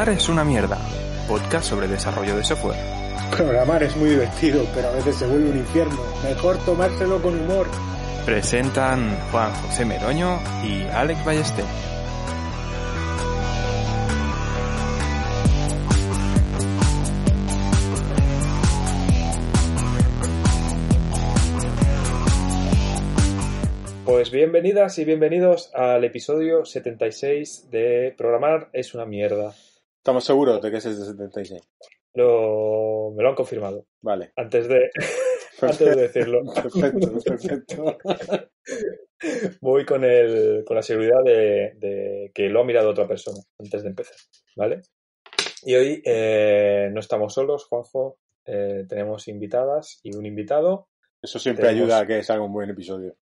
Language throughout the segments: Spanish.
Programar es una mierda. Podcast sobre desarrollo de software. Programar es muy divertido, pero a veces se vuelve un infierno. Mejor tomárselo con humor. Presentan Juan José Meroño y Alex Ballester. Pues bienvenidas y bienvenidos al episodio 76 de Programar es una mierda. Estamos seguros de que es es de 76. Lo, me lo han confirmado. Vale. Antes de, de decirlo. Perfecto, perfecto. Voy con, el, con la seguridad de, que lo ha mirado otra persona antes de empezar. ¿Vale? Y hoy eh, no estamos solos, Juanjo. Eh, tenemos invitadas y un invitado. Eso siempre ayuda a que salga un buen episodio.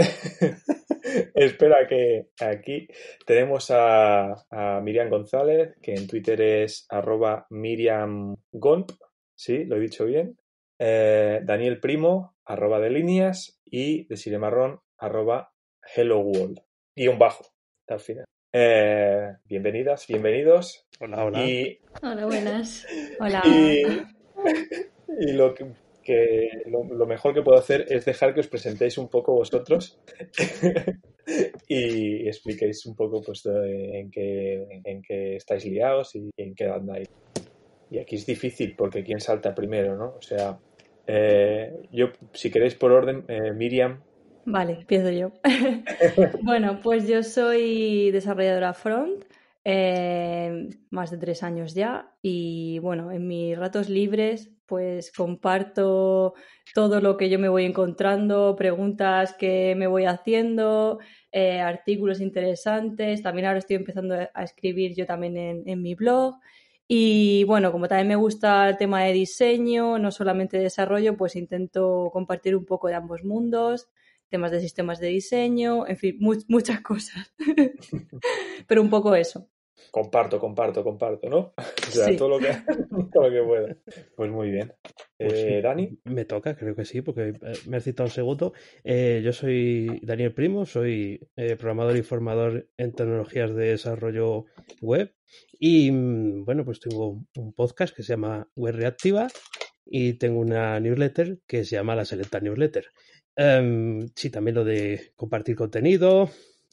Espera que aquí tenemos a, Miriam González, que en Twitter es arroba Miriam Gomp, sí, lo he dicho bien. Eh, Daniel Primo, arroba de líneas, y Desire Marrón, arroba Hello World. Y un bajo, al final. Eh, bienvenidas, bienvenidos. Hola, hola. Hola, buenas. Hola. y lo que lo, mejor que puedo hacer es dejar que os presentéis un poco vosotros y expliquéis un poco pues, eh, en, qué, estáis liados y en qué andáis. Y aquí es difícil porque quién salta primero, ¿no? O sea, eh, yo, si queréis por orden, eh, Miriam. Vale, empiezo yo. bueno, pues yo soy desarrolladora front. Em, más de tres años ya y bueno, en mis ratos libres pues comparto todo lo que yo me voy encontrando, preguntas que me voy haciendo, eh, artículos interesantes, también ahora estoy empezando a escribir yo también en, en mi blog y bueno, como también me gusta el tema de diseño, no solamente desarrollo, pues intento compartir un poco de ambos mundos temas de sistemas de diseño, en fin, muchas cosas. Pero un poco eso. Comparto, comparto, comparto, ¿no? O sea, todo, lo que, pueda. Pues muy bien. Pues eh, Dani. Me toca, creo que sí, porque eh, me has citado un segundo. Eh, yo soy Daniel Primo, soy programador y formador en tecnologías de desarrollo web. Y mm, bueno, pues tengo un podcast que se llama Web Reactiva y tengo una newsletter que se llama La Selecta Newsletter. Em, sí, también lo de compartir contenido,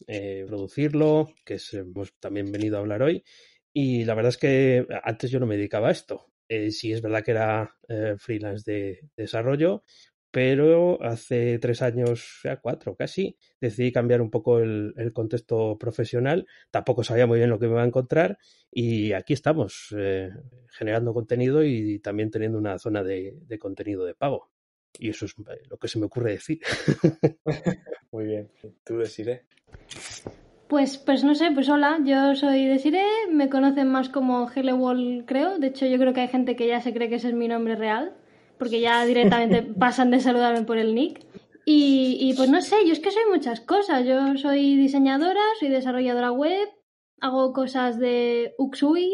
eh, producirlo, que es, hemos también venido a hablar hoy. Y la verdad es que antes yo no me dedicaba a esto. Eh, sí, es verdad que era eh, freelance de, desarrollo, pero hace tres años, ya cuatro casi, decidí cambiar un poco el, contexto profesional. Tampoco sabía muy bien lo que me iba a encontrar y aquí estamos eh, generando contenido y también teniendo una zona de contenido de pago. Y eso es eh, lo que se me ocurre decir. Muy bien, tú Desiree. Pues, pues no sé, pues hola, yo soy Desire, me conocen más como Helewall creo. De hecho, yo creo que hay gente que ya se cree que ese es mi nombre real, porque ya directamente pasan de saludarme por el nick. Y, y pues no sé, yo es que soy muchas cosas. Yo soy diseñadora, soy desarrolladora web, hago cosas de Uxui,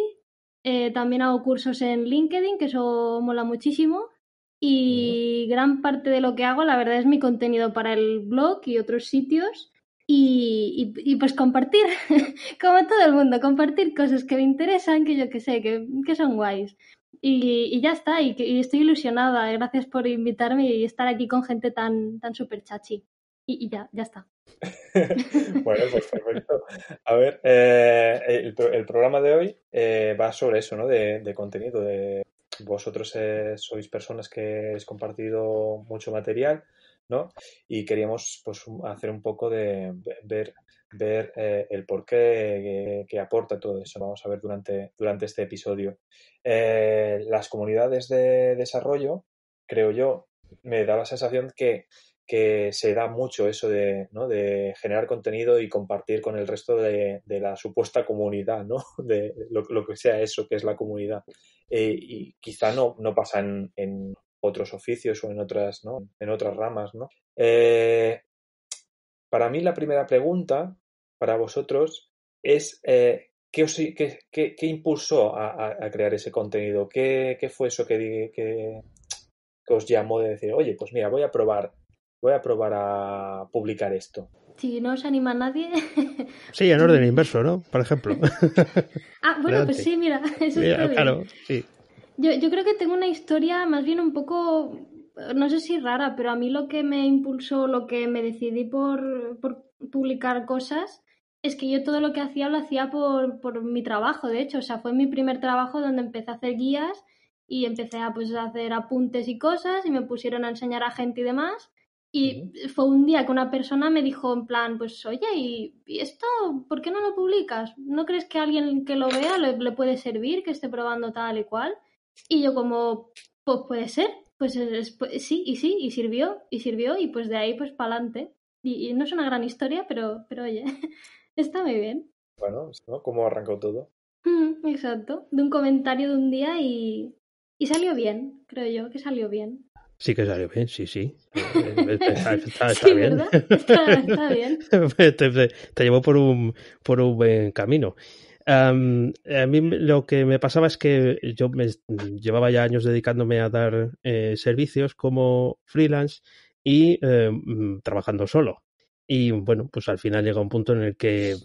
eh, también hago cursos en LinkedIn, que eso mola muchísimo y gran parte de lo que hago, la verdad, es mi contenido para el blog y otros sitios. Y, pues compartir, como todo el mundo, compartir cosas que me interesan, que yo que sé, que, son guays. Y, ya está, y, estoy ilusionada. Eh, gracias por invitarme y estar aquí con gente tan, tan super chachi. Y, ya, ya está. bueno, pues perfecto. A ver, eh, el, programa de hoy eh, va sobre eso, ¿no? De, de contenido, de, vosotros sois personas que he compartido mucho material, ¿no? Y queríamos pues, hacer un poco de ver, ver eh, el porqué que, aporta todo eso. Vamos a ver durante, durante este episodio. Eh, las comunidades de desarrollo, creo yo, me da la sensación que que se da mucho eso de, generar contenido y compartir con el resto de, la supuesta comunidad, de lo, que sea eso, que es la comunidad. Eh, y quizá no, no pasa en, otros oficios o en otras, ¿no? en otras ramas. Eh, para mí la primera pregunta para vosotros es eh, ¿qué, impulsó a, crear ese contenido? ¿Qué, fue eso que, que os llamó de decir, oye, pues mira, voy a probar voy a probar a publicar esto. Si no os anima nadie. Sí, en orden inverso, ¿no? Por ejemplo. ah, bueno, pues sí, mira, eso es Claro, sí. Yo, creo que tengo una historia más bien un poco no sé si rara, pero a mí lo que me impulsó, lo que me decidí por, publicar cosas, es que yo todo lo que hacía lo hacía por, mi trabajo, de hecho. O sea, fue mi primer trabajo donde empecé a hacer guías y empecé a, pues, a hacer apuntes y cosas y me pusieron a enseñar a gente y demás. Y fue un día que una persona me dijo en plan, pues oye, ¿y, esto por qué no lo publicas? ¿No crees que alguien que lo vea le, puede servir, que esté probando tal y cual? Y yo como, pues puede ser, pues, pues sí, y sí, y sirvió, y sirvió, y pues de ahí pues para adelante. Y, no es una gran historia, pero, pero oye, está muy bien. Bueno, pues, ¿cómo arrancó todo? Mm, exacto, de un comentario de un día y, y salió bien, creo yo, que salió bien. Sí que salió bien, sí, sí. Está, bien. te, llevó por un, por un buen camino. a mí lo que me pasaba es que yo me llevaba ya años dedicándome a dar eh, servicios como freelance y eh, mm, trabajando solo. Y bueno, pues al final llega un punto en el que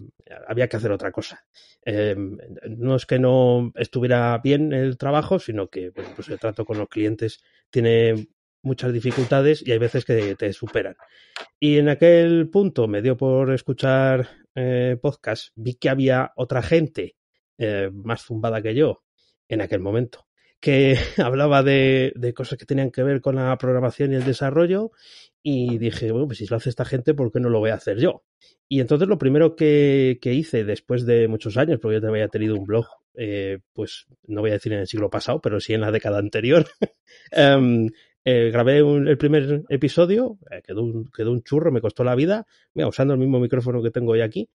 había que hacer otra cosa. Em, no es que no estuviera bien el trabajo, sino que pues el trato con los clientes tiene muchas dificultades y hay veces que te superan. Y en aquel punto me dio por escuchar eh, podcast, vi que había otra gente eh, más zumbada que yo en aquel momento que hablaba de, cosas que tenían que ver con la programación y el desarrollo y dije, bueno, pues si lo hace esta gente, ¿por qué no lo voy a hacer yo? Y entonces lo primero que, hice después de muchos años, porque yo también había tenido un blog, eh, pues no voy a decir en el siglo pasado, pero sí en la década anterior, em, eh, grabé el primer episodio, eh, quedó, un, quedó un churro, me costó la vida, usando el mismo micrófono que tengo hoy aquí,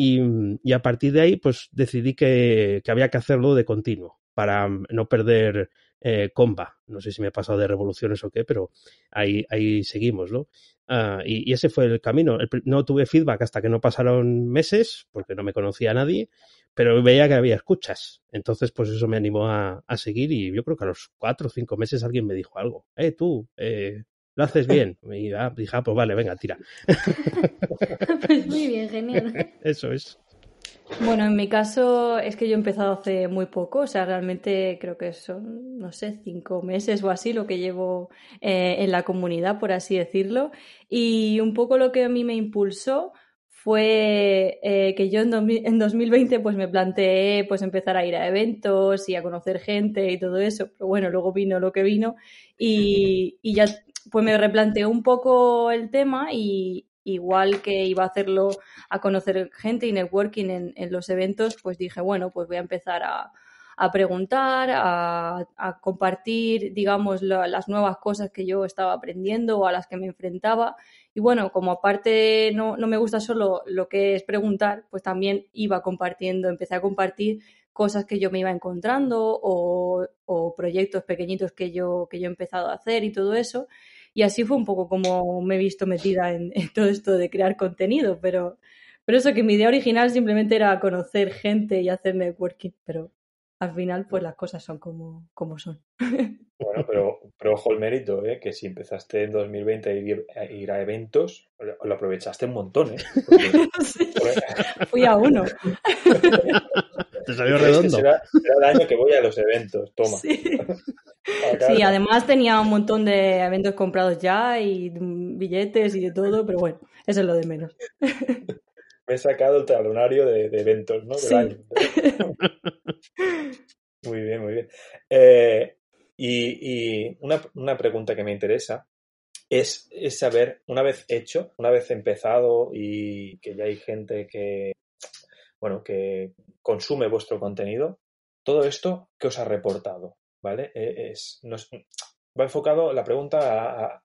y, a partir de ahí, pues decidí que, había que hacerlo de continuo para mm, no perder eh, comba. No sé si me he pasado de revoluciones o qué, pero ahí, ahí seguimos, ¿no? Ah, y, ese fue el camino. no tuve feedback hasta que no pasaron meses, porque no me conocía a nadie, pero veía que había escuchas. Entonces, pues eso me animó a, a seguir y yo creo que a los cuatro o cinco meses alguien me dijo algo. Eh, tú, eh, lo haces bien. Y ah, ah pues vale, venga, tira. pues muy bien, genial. Eso es. Bueno, en mi caso es que yo he empezado hace muy poco, o sea, realmente creo que son, no sé, cinco meses o así lo que llevo eh, en la comunidad, por así decirlo. Y un poco lo que a mí me impulsó fue eh, que yo en, 2020 pues me planteé pues empezar a ir a eventos y a conocer gente y todo eso, pero bueno, luego vino lo que vino y, y ya pues me replanteé un poco el tema y igual que iba a hacerlo a conocer gente y networking en, los eventos, pues dije, bueno, pues voy a empezar a, preguntar, a, compartir, digamos, las nuevas cosas que yo estaba aprendiendo o a las que me enfrentaba. Y bueno, como aparte no, me gusta solo lo que es preguntar, pues también iba compartiendo, empecé a compartir cosas que yo me iba encontrando o, proyectos pequeñitos que yo, que yo he empezado a hacer y todo eso. Y así fue un poco como me he visto metida en, todo esto de crear contenido, pero, pero eso que mi idea original simplemente era conocer gente y hacer networking, pero al final pues las cosas son como, como son. Bueno, pero, pero ojo el mérito, ¿eh? que si empezaste en 2020 a ir, a, eventos, lo, aprovechaste un montón. ¿eh? Fui a uno. Te salió redondo. Será, el año que voy a los eventos, toma. Sí. además tenía un montón de eventos comprados ya y billetes y de todo, pero bueno, eso es lo de menos. Me he sacado el talonario de, eventos, ¿no? sí. Muy bien, muy bien. Eh, y, una, pregunta que me interesa es, saber, una vez hecho, una vez empezado y que ya hay gente que, bueno, que consume vuestro contenido, todo esto que os ha reportado, ¿vale? Eh, nos, va enfocado la pregunta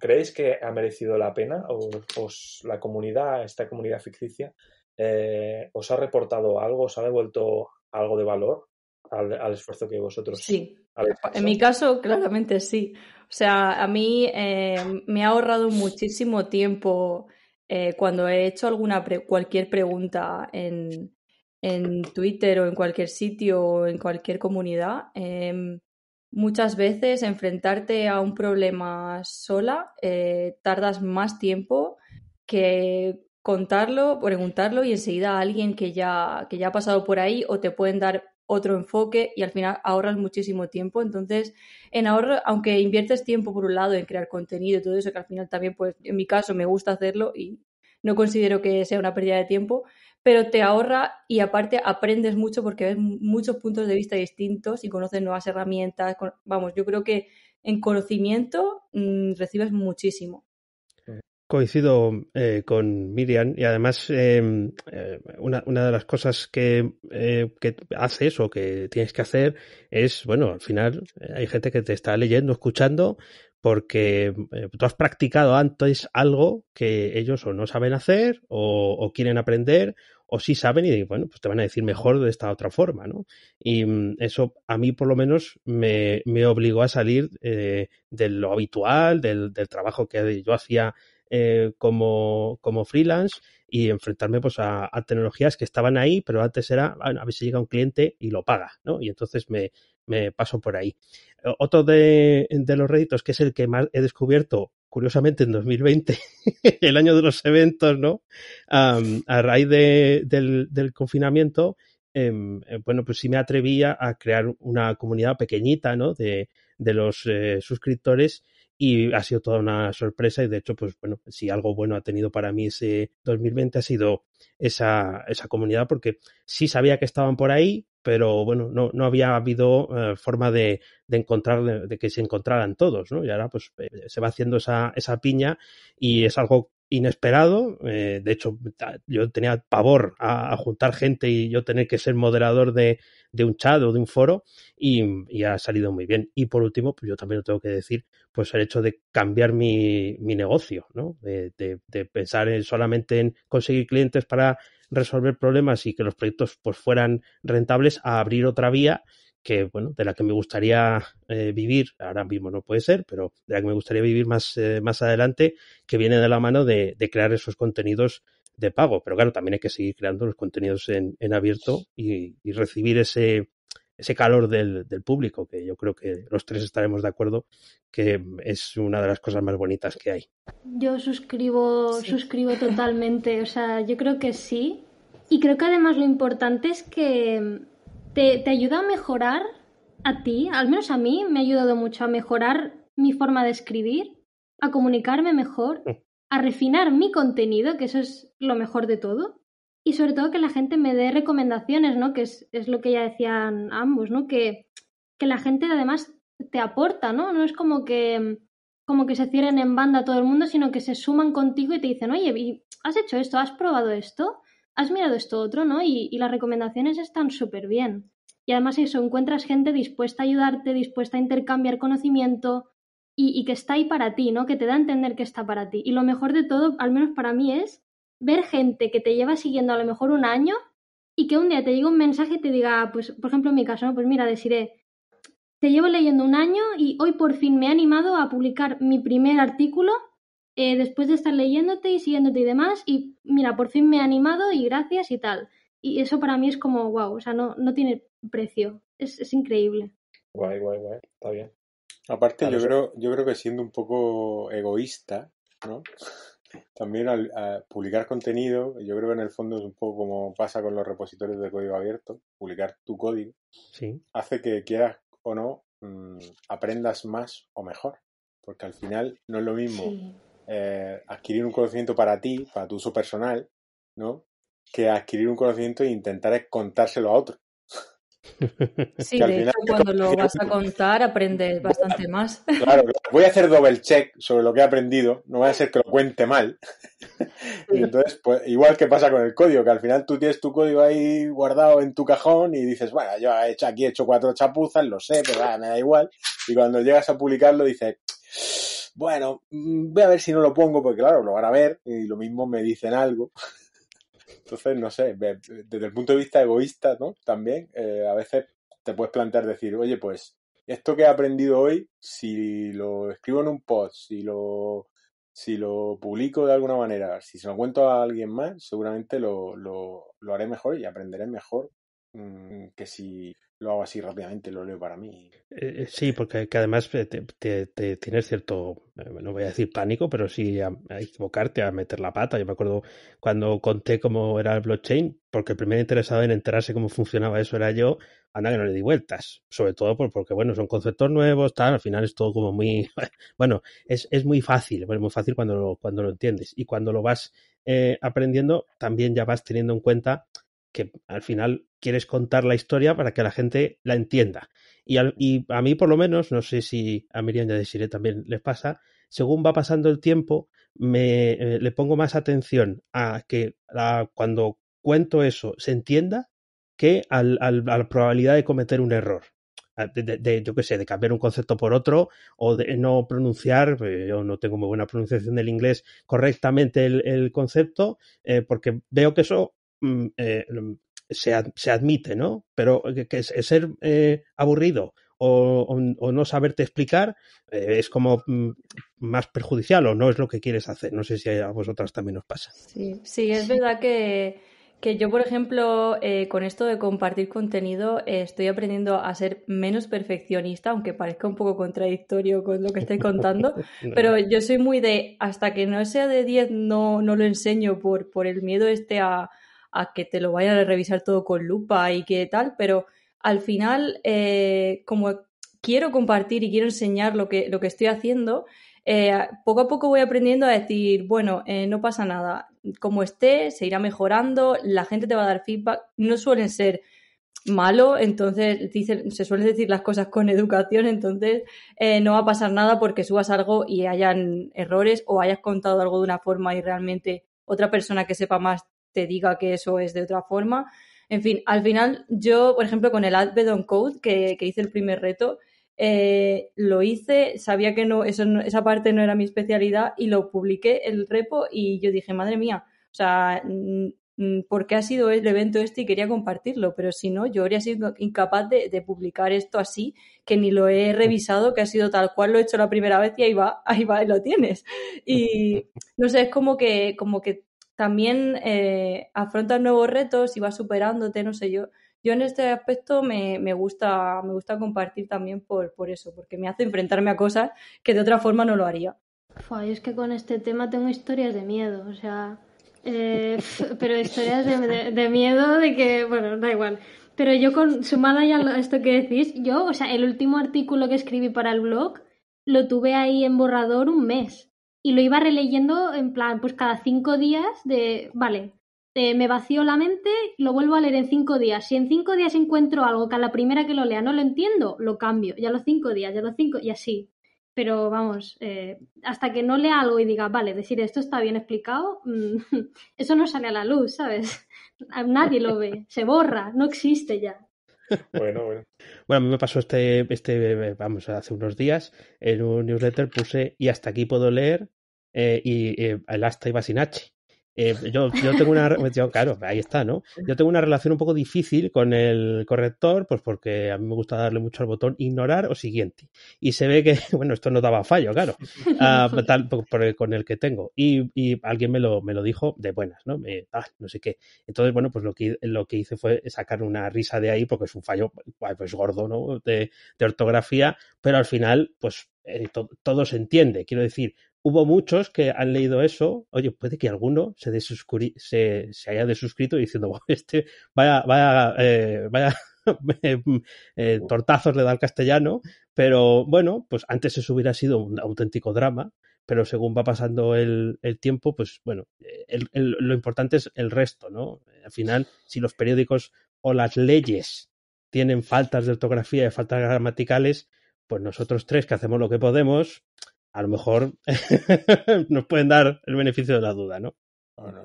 ¿creéis que ha merecido la pena? ¿O os, la comunidad, esta comunidad ficticia, eh, os ha reportado algo, os ha devuelto algo de valor al, esfuerzo que vosotros sí. En mi caso, claramente sí. O sea, a mí eh, me ha ahorrado muchísimo tiempo eh, cuando he hecho alguna cualquier pregunta en, en, Twitter o en cualquier sitio o en cualquier comunidad, em, muchas veces enfrentarte a un problema sola eh, tardas más tiempo que contarlo, preguntarlo y enseguida a alguien que ya, que ya ha pasado por ahí o te pueden dar otro enfoque y al final ahorras muchísimo tiempo. Entonces, en ahorro, aunque inviertes tiempo por un lado en crear contenido y todo eso, que al final también, pues en mi caso me gusta hacerlo y no considero que sea una pérdida de tiempo, pero te ahorra y aparte aprendes mucho porque ves muchos puntos de vista distintos y conoces nuevas herramientas. Vamos, yo creo que en conocimiento mm, recibes muchísimo coincido eh, con Miriam y además em, eh, una, una, de las cosas eh, que, haces o que tienes que hacer es, bueno, al final hay gente que te está leyendo, escuchando, porque tú has practicado antes algo que ellos o no saben hacer o, quieren aprender o sí saben y bueno, pues te van a decir mejor de esta otra forma, ¿no? Y mm, eso a mí por lo menos me, me obligó a salir de lo habitual, del, trabajo que yo hacía eh, como, freelance y enfrentarme pues, a, tecnologías que estaban ahí, pero antes era a ver si llega un cliente y lo paga, ¿no? Y entonces me, paso por ahí. Otro de, los réditos, que es el que más he descubierto, curiosamente, en 2020, el año de los eventos, ¿no? a raíz del, confinamiento, em, eh, bueno, pues sí me atrevía a crear una comunidad pequeñita, ¿no? De, los eh, suscriptores y ha sido toda una sorpresa y de hecho, pues bueno, si algo bueno ha tenido para mí ese 2020 ha sido esa, esa comunidad porque sí sabía que estaban por ahí, pero bueno, no, había habido eh, forma de, encontrar, de, que se encontraran todos, ¿no? Y ahora pues eh, se va haciendo esa, esa piña y es algo inesperado. Eh, de hecho, yo tenía pavor a, juntar gente y yo tener que ser moderador de, de un chat o de un foro y, ha salido muy bien. Y por último, pues yo también lo tengo que decir, pues el hecho de cambiar mi, mi negocio, ¿no? De, pensar solamente en conseguir clientes para resolver problemas y que los proyectos pues fueran rentables a abrir otra vía que bueno de la que me gustaría eh, vivir ahora mismo no puede ser pero de la que me gustaría vivir más eh, más adelante que viene de la mano de crear esos contenidos de pago. Pero claro, también hay que seguir creando los contenidos en, abierto y, recibir ese, calor del, público, que yo creo que los tres estaremos de acuerdo que es una de las cosas más bonitas que hay. Yo suscribo, suscribo totalmente. O sea, yo creo que sí. Y creo que además lo importante es que te, te ayuda a mejorar a ti, al menos a mí, me ha ayudado mucho a mejorar mi forma de escribir, a comunicarme mejor. Mm a refinar mi contenido, que eso es lo mejor de todo, y sobre todo que la gente me dé recomendaciones, ¿no? Que es, lo que ya decían ambos, ¿no? Que, que la gente además te aporta, ¿no? No es como que como que se cierren en banda todo el mundo, sino que se suman contigo y te dicen, oye, ¿has hecho esto? ¿Has probado esto? ¿Has mirado esto otro? ¿No? Y, y las recomendaciones están súper bien. Y además eso, encuentras gente dispuesta a ayudarte, dispuesta a intercambiar conocimiento, y, que está ahí para ti, ¿no? Que te da a entender que está para ti. Y lo mejor de todo, al menos para mí, es ver gente que te lleva siguiendo a lo mejor un año y que un día te llegue un mensaje y te diga, ah, pues, por ejemplo, en mi caso, ¿no? Pues mira, deciré, te llevo leyendo un año y hoy por fin me he animado a publicar mi primer artículo eh, después de estar leyéndote y siguiéndote y demás. Y mira, por fin me he animado y gracias y tal. Y eso para mí es como, wow, o sea, no, no tiene precio. Es, es increíble. Guay, guay, guay. Está bien. Aparte, yo creo, yo creo que siendo un poco egoísta, ¿no? También al, publicar contenido, yo creo que en el fondo es un poco como pasa con los repositorios de código abierto, publicar tu código, sí. hace que quieras o no mm, aprendas más o mejor, porque al final no es lo mismo eh, adquirir un conocimiento para ti, para tu uso personal, ¿no? Que adquirir un conocimiento e intentar contárselo a otros. Sí, de final, cuando lo vas a contar aprendes bastante más. Claro, voy a hacer double check sobre lo que he aprendido, no voy a hacer que lo cuente mal. Y entonces, pues, igual que pasa con el código, que al final tú tienes tu código ahí guardado en tu cajón y dices, bueno, yo he hecho, aquí he hecho cuatro chapuzas, lo sé, pero nada, me da igual. Y cuando llegas a publicarlo dices, bueno, mm, voy a ver si no lo pongo, porque claro, lo van a ver y lo mismo me dicen algo. Entonces, no sé, desde el punto de vista egoísta, ¿no? También, eh, a veces te puedes plantear decir, oye, pues esto que he aprendido hoy, si lo escribo en un post, si lo, si lo publico de alguna manera, si se lo cuento a alguien más, seguramente lo, lo, lo haré mejor y aprenderé mejor mm, que si lo hago así rápidamente, lo leo para mí. Eh, eh, sí, porque además eh, te, tienes cierto, no voy a decir pánico, pero sí a, equivocarte, a meter la pata. Yo me acuerdo cuando conté cómo era el blockchain, porque el primer interesado en enterarse cómo funcionaba eso era yo, anda que no le di vueltas, sobre todo porque, bueno, son conceptos nuevos, tal, al final es todo como muy, bueno, es, muy fácil, es muy fácil cuando lo, cuando lo entiendes y cuando lo vas aprendiendo, también ya vas teniendo en cuenta que al final quieres contar la historia para que la gente la entienda. Y, y a mí por lo menos, no sé si a Miriam de Desiree también les pasa, según va pasando el tiempo, me, eh, le pongo más atención a que cuando cuento eso se entienda que al, a la probabilidad de cometer un error. Ah, de, de, yo qué sé, de cambiar un concepto por otro o de no pronunciar, eh, yo no tengo muy buena pronunciación del inglés correctamente el, concepto, eh, porque veo que eso Mm, eh, se, admite, ¿no? Pero eh, que, ser eh, aburrido o, no saberte explicar es como mm, más perjudicial o no es lo que quieres hacer. No sé si a vosotras también os pasa. Sí, sí es verdad que, que yo, por ejemplo, con esto de compartir contenido, estoy aprendiendo a ser menos perfeccionista, aunque parezca un poco contradictorio con lo que estoy contando, pero yo soy muy de, hasta que no sea de 10, no, no lo enseño por, por el miedo este a, a que te lo vayan a revisar todo con lupa y que tal, pero al final, eh, como quiero compartir y quiero enseñar lo que, lo que estoy haciendo, eh, poco a poco voy aprendiendo a decir, bueno, eh, no pasa nada, como esté, se irá mejorando, la gente te va a dar feedback, no suelen ser malo, entonces se suelen decir las cosas con educación, entonces no va a pasar nada porque subas algo y hayan errores o hayas contado algo de una forma y realmente otra persona que sepa más te diga que eso es de otra forma. En fin, al final yo, por ejemplo, con el on Code, que, hice el primer reto, eh, lo hice, sabía que no, eso, esa parte no era mi especialidad y lo publiqué el repo y yo dije, madre mía, o sea, mm, mm, ¿por qué ha sido el evento este y quería compartirlo? Pero si no, yo habría sido incapaz de, de publicar esto así, que ni lo he revisado, que ha sido tal cual lo he hecho la primera vez y ahí va, ahí va y lo tienes. Y no sé, es como que, como que también eh, afrontas nuevos retos y vas superándote, no sé yo. Yo en este aspecto me, me gusta, me gusta compartir también por, eso, porque me hace enfrentarme a cosas que de otra forma no lo haría. es que con este tema tengo historias de miedo, o sea, eh, pero historias de, miedo de que, bueno, da igual. Pero yo con sumada ya esto que decís, yo, o sea, el último artículo que escribí para el blog lo tuve ahí en borrador un mes y lo iba releyendo en plan, pues cada cinco días de, vale, eh, me vacío la mente, lo vuelvo a leer en cinco días. Si en cinco días encuentro algo que a la primera que lo lea no lo entiendo, lo cambio. Ya los cinco días, ya los cinco, y así. Pero vamos, eh, hasta que no lea algo y diga, vale, decir esto está bien explicado, mm, eso no sale a la luz, ¿sabes? Nadie lo ve, se borra, no existe ya. Bueno, bueno. Bueno, a mí me pasó este, este, vamos, hace unos días, en un newsletter puse y hasta aquí puedo leer eh, y eh, el hasta iba sin H. Eh, yo, yo, tengo una. claro, ahí está, ¿no? Yo tengo una relación un poco difícil con el corrector, pues porque a mí me gusta darle mucho al botón ignorar o siguiente. Y se ve que, bueno, esto no daba fallo, claro, ah, tal, con el que tengo. Y, y, alguien me lo, dijo de buenas, ¿no? ah, no sé qué. Entonces, bueno, pues lo que, lo que hice fue sacar una risa de ahí porque es un fallo, pues gordo, ¿no? De, de ortografía, pero al final, pues todo se entiende. Quiero decir, hubo muchos que han leído eso. Oye, puede que alguno se, se, se haya desuscrito diciendo, este vaya, vaya, eh, vaya eh, tortazos le da al castellano. Pero bueno, pues antes eso hubiera sido un auténtico drama. Pero según va pasando el, el tiempo, pues bueno, lo importante es el resto, ¿no? Al final, si los periódicos o las leyes tienen faltas de ortografía y faltas gramaticales, pues nosotros tres que hacemos lo que podemos, a lo mejor nos pueden dar el beneficio de la duda, ¿no?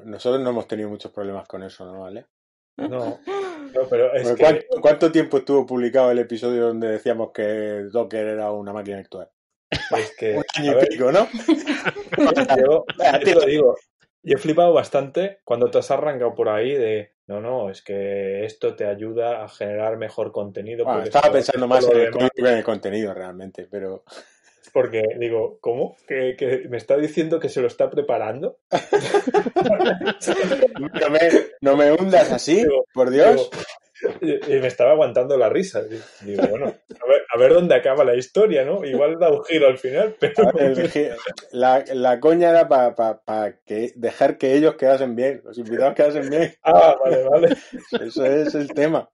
nosotros no hemos tenido muchos problemas con eso, ¿no, vale No, pero es ¿cuánto, que... ¿cuánto, tiempo estuvo publicado el episodio donde decíamos que Docker era una máquina actual? Es que, Un año y pico, ¿no? te lo digo, yo he flipado bastante cuando te has arrancado por ahí de, no, no, es que esto te ayuda a generar mejor contenido. estaba pensando más en el, contenido realmente, pero... Porque digo, ¿cómo? ¿Que, me está diciendo que se lo está preparando? no, me, hundas así, por Dios y, me estaba aguantando la risa. Digo, bueno, a ver, dónde acaba la historia, ¿no? Igual da un giro al final, pero... la, la, coña era para dejar que ellos quedasen bien, los invitados quedasen bien. Ah, vale, vale. Eso es el tema.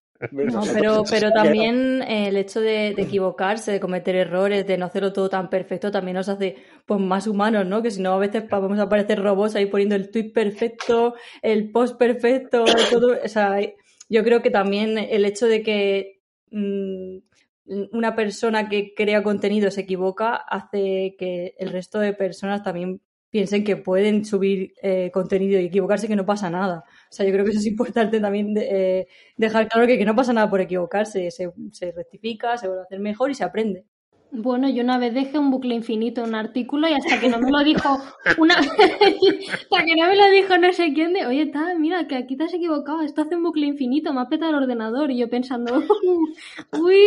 pero, pero también eh, el hecho de, equivocarse, de cometer errores, de no hacerlo todo tan perfecto, también nos hace pues, más humanos, ¿no? Que si no, a veces vamos a aparecer robots ahí poniendo el tweet perfecto, el post perfecto, todo. O sea, yo creo que también el hecho de que mm, una persona que crea contenido se equivoca hace que el resto de personas también piensen que pueden subir eh, contenido y equivocarse que no pasa nada. O sea, yo creo que eso es importante también eh, dejar claro que, no pasa nada por equivocarse, se, se rectifica, se vuelve a hacer mejor y se aprende. Bueno, yo una vez dejé un bucle infinito en un artículo y hasta que no me lo dijo una hasta que no me lo dijo no sé quién de, oye, mira, que aquí te has equivocado, esto hace un bucle infinito, me ha petado el ordenador y yo pensando, uy,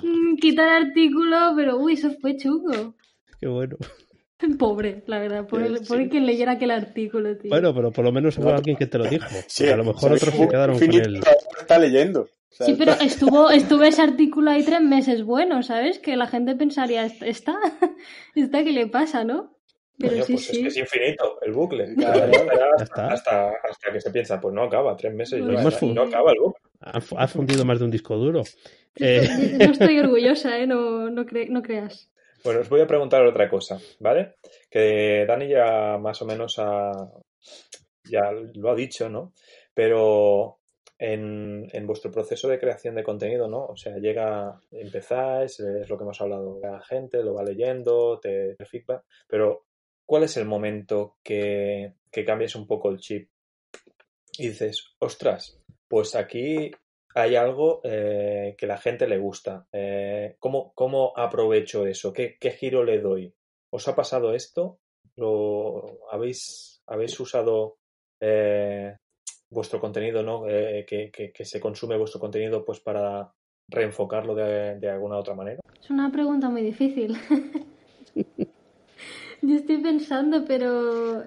mm, quita el artículo, pero uy, eso fue chuco. Qué bueno. Pobre, la verdad, por, el, que leyera aquel artículo, tío. Bueno, pero por lo menos hubo alguien que te lo dijo. Sí, a lo mejor otros se quedaron con Está leyendo. Sí, pero estuvo, estuvo ese artículo ahí tres meses bueno, ¿sabes? Que la gente pensaría, ¿está? ¿Está le pasa, no? Pero pues es que es infinito el bucle. hasta, que se piensa, pues no acaba, tres meses. no, acaba el bucle. ha fundido más de un disco duro. Eh, no estoy orgullosa, ¿eh? no, creas. Bueno, os voy a preguntar otra cosa, ¿vale? Que Dani ya más o menos ha, ya lo ha dicho, ¿no? Pero en, vuestro proceso de creación de contenido, ¿no? O sea, llega, empezáis, es lo que hemos hablado, la gente lo va leyendo, te, da feedback, pero ¿cuál es el momento que, que cambias un poco el chip y dices, ostras, pues aquí hay algo eh, que la gente le gusta. Eh, ¿cómo, ¿cómo, aprovecho eso? ¿Qué, giro le doy? ¿Os ha pasado esto? ¿Lo habéis, habéis usado eh, vuestro contenido, ¿no? Eh, que, se consume vuestro contenido pues para reenfocarlo de, de alguna otra manera? Es una pregunta muy difícil. yo estoy pensando, pero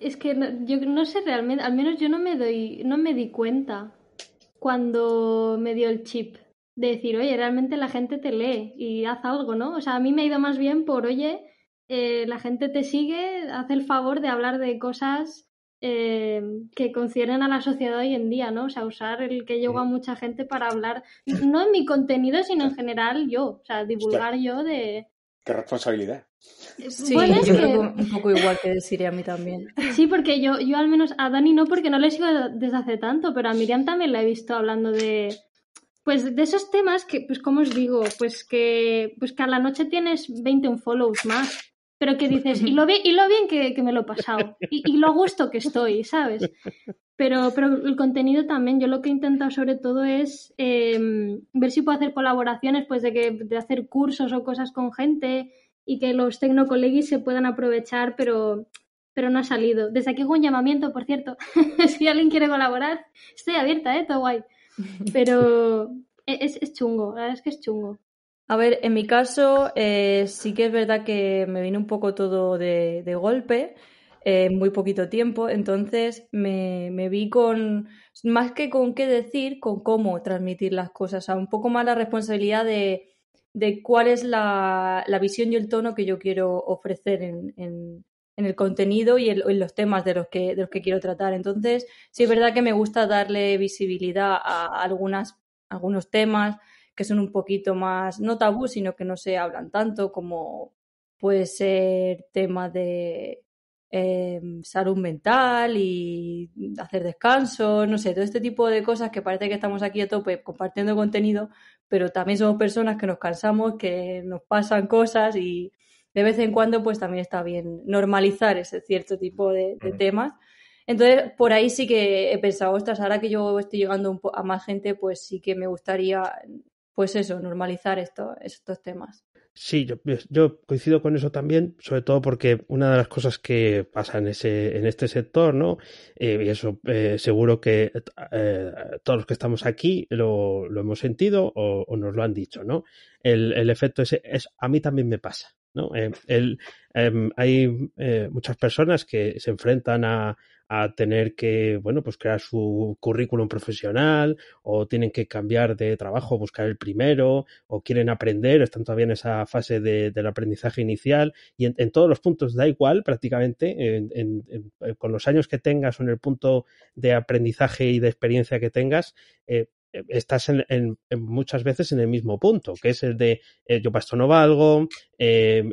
es que yo no sé realmente, al menos yo no me doy, no me di cuenta cuando me dio el chip de decir, oye, realmente la gente te lee y haz algo, ¿no? O sea, a mí me ha ido más bien por, oye, eh, la gente te sigue, hace el favor de hablar de cosas eh, que conciernen a la sociedad hoy en día, ¿no? O sea, usar el que llevo a mucha gente para hablar, no en mi contenido, sino en general yo, o sea, divulgar yo de... ¡Qué responsabilidad! Sí, yo creo un poco igual que decir a mí también. Sí, porque yo, yo al menos a Dani no, porque no le sigo desde hace tanto, pero a Miriam también la he visto hablando de, pues de esos temas que, pues como os digo, pues que, pues que a la noche tienes un follows más pero que dices, y lo, bien, y lo bien que, me lo he pasado, y, lo gusto que estoy, ¿sabes? Pero, el contenido también, yo lo que he intentado sobre todo es em, ver si puedo hacer colaboraciones, pues de, que, de hacer cursos o cosas con gente y que los tecnocolegis se puedan aprovechar, pero, pero no ha salido. Desde aquí hago un llamamiento, por cierto, si alguien quiere colaborar, estoy abierta, ¿eh? Todo guay. Pero e-, es, es chungo, la verdad es que es chungo. A ver, en mi caso eh, sí que es verdad que me vino un poco todo de, golpe, en eh, muy poquito tiempo, entonces me, vi con, más que con qué decir, con cómo transmitir las cosas, a un poco más la responsabilidad de, cuál es la, visión y el tono que yo quiero ofrecer en, el contenido y en los temas de los, que, de los que quiero tratar. Entonces, sí es verdad que me gusta darle visibilidad a algunas, algunos temas, que son un poquito más, no tabú, sino que no se hablan tanto, como puede ser tema de em, salud mental y hacer descanso, no sé, todo este tipo de cosas que parece que estamos aquí a tope compartiendo contenido, pero también somos personas que nos cansamos, que nos pasan cosas y de vez en cuando pues también está bien normalizar ese cierto tipo de, temas. Entonces, por ahí sí que he pensado, ostras, ahora que yo estoy llegando a más gente, pues sí que me gustaría pues eso, normalizar esto, estos temas. Sí, yo, coincido con eso también, sobre todo porque una de las cosas que pasa en, ese, en este sector, ¿no? Eh, y eso eh, seguro que eh, todos los que estamos aquí lo, hemos sentido o, nos lo han dicho, ¿no? El, efecto ese es, a mí también me pasa, ¿no? El, em, hay muchas personas que se enfrentan a, a tener que, bueno, pues crear su currículum profesional o tienen que cambiar de trabajo, buscar el primero o quieren aprender, están todavía en esa fase del aprendizaje inicial y en, todos los puntos da igual prácticamente, eh, con los años que tengas o en el punto de aprendizaje y de experiencia que tengas, eh, eh, estás en, muchas veces en el mismo punto, que es el de yo para esto no valgo,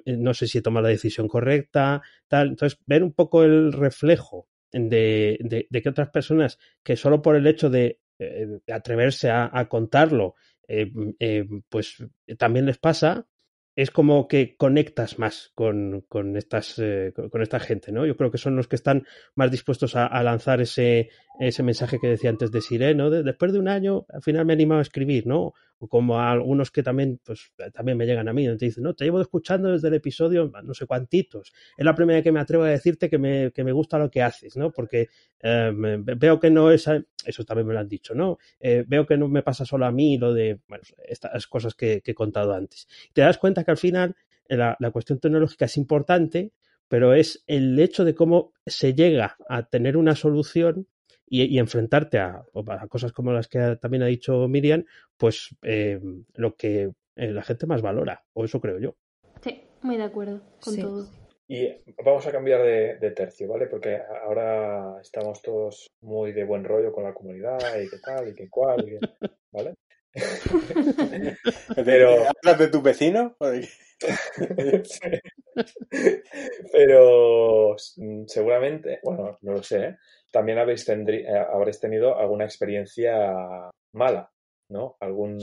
no sé si he tomado la decisión correcta, tal. Entonces, ver un poco el reflejo de, que otras personas que solo por el hecho de eh, atreverse a, contarlo, eh, eh, pues también les pasa, es como que conectas más con, con estas, con esta gente, ¿no? Yo creo que son los que están más dispuestos a, lanzar ese, ese mensaje que decía antes de Sireno, después de un año, al final me he animado a escribir, ¿no? como a algunos que también, pues, también me llegan a mí, donde te dicen, no, te llevo escuchando desde el episodio no sé cuántitos. Es la primera vez que me atrevo a decirte que me, que me gusta lo que haces, ¿no? Porque eh, veo que no es, eso también me lo han dicho, ¿no? Eh, veo que no me pasa solo a mí lo de, bueno, estas cosas que, he contado antes. Te das cuenta que al final eh, la cuestión tecnológica es importante, pero es el hecho de cómo se llega a tener una solución y, enfrentarte a, cosas como las que también ha dicho Miriam, pues eh, lo que eh, la gente más valora, o eso creo yo. Sí, muy de acuerdo con todo. Y vamos a cambiar de, tercio, ¿vale? Porque ahora estamos todos muy de buen rollo con la comunidad y qué tal y qué cual, ¿vale? Pero hablas de tu vecino. Pero seguramente, bueno, no lo sé, ¿eh? también habéis, eh, habréis tenido alguna experiencia mala, ¿no? Algún,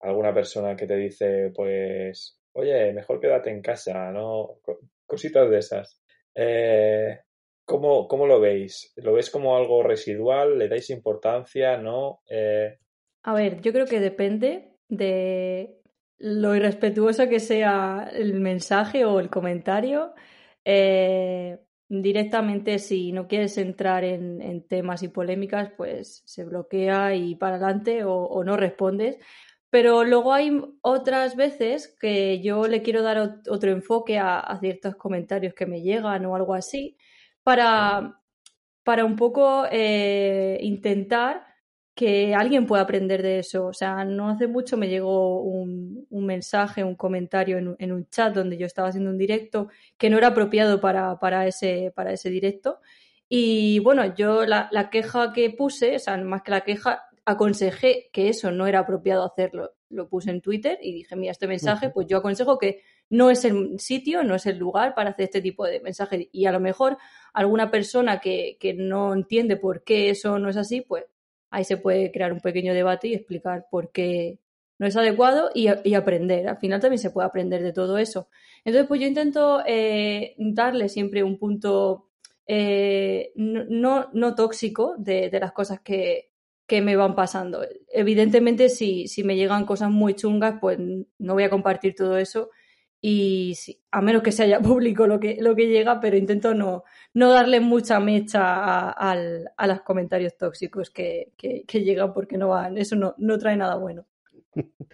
alguna persona que te dice, pues, oye, mejor quédate en casa, ¿no? Cositas de esas. Eh, ¿cómo, lo veis? ¿Lo veis como algo residual? ¿Le dais importancia? ¿No? Eh, A ver, yo creo que depende de lo irrespetuoso que sea el mensaje o el comentario directamente si no quieres entrar en, temas y polémicas, pues se bloquea y para adelante o, no respondes. Pero luego hay otras veces que yo le quiero dar otro enfoque a, ciertos comentarios que me llegan o algo así para, para un poco eh, intentar que alguien pueda aprender de eso. O sea, no hace mucho me llegó un, mensaje, un comentario en, un chat donde yo estaba haciendo un directo que no era apropiado para, ese, para ese directo. Y bueno, yo la, queja que puse, o sea, más que la queja, aconsejé que eso no era apropiado hacerlo. Lo puse en Twitter y dije, mira, este mensaje, pues yo aconsejo que no es el sitio, no es el lugar para hacer este tipo de mensajes. Y a lo mejor alguna persona que, que no entiende por qué eso no es así, pues ahí se puede crear un pequeño debate y explicar por qué no es adecuado y, aprender. Al final también se puede aprender de todo eso. Entonces, pues yo intento eh, darle siempre un punto eh, no, no tóxico de, de las cosas que, que me van pasando. Evidentemente, si, si me llegan cosas muy chungas, pues no voy a compartir todo eso y a menos que se haya público lo que, lo que llega, pero intento no, no darle mucha mecha a, a, los comentarios tóxicos que, que, llegan porque no van, eso no, no trae nada bueno.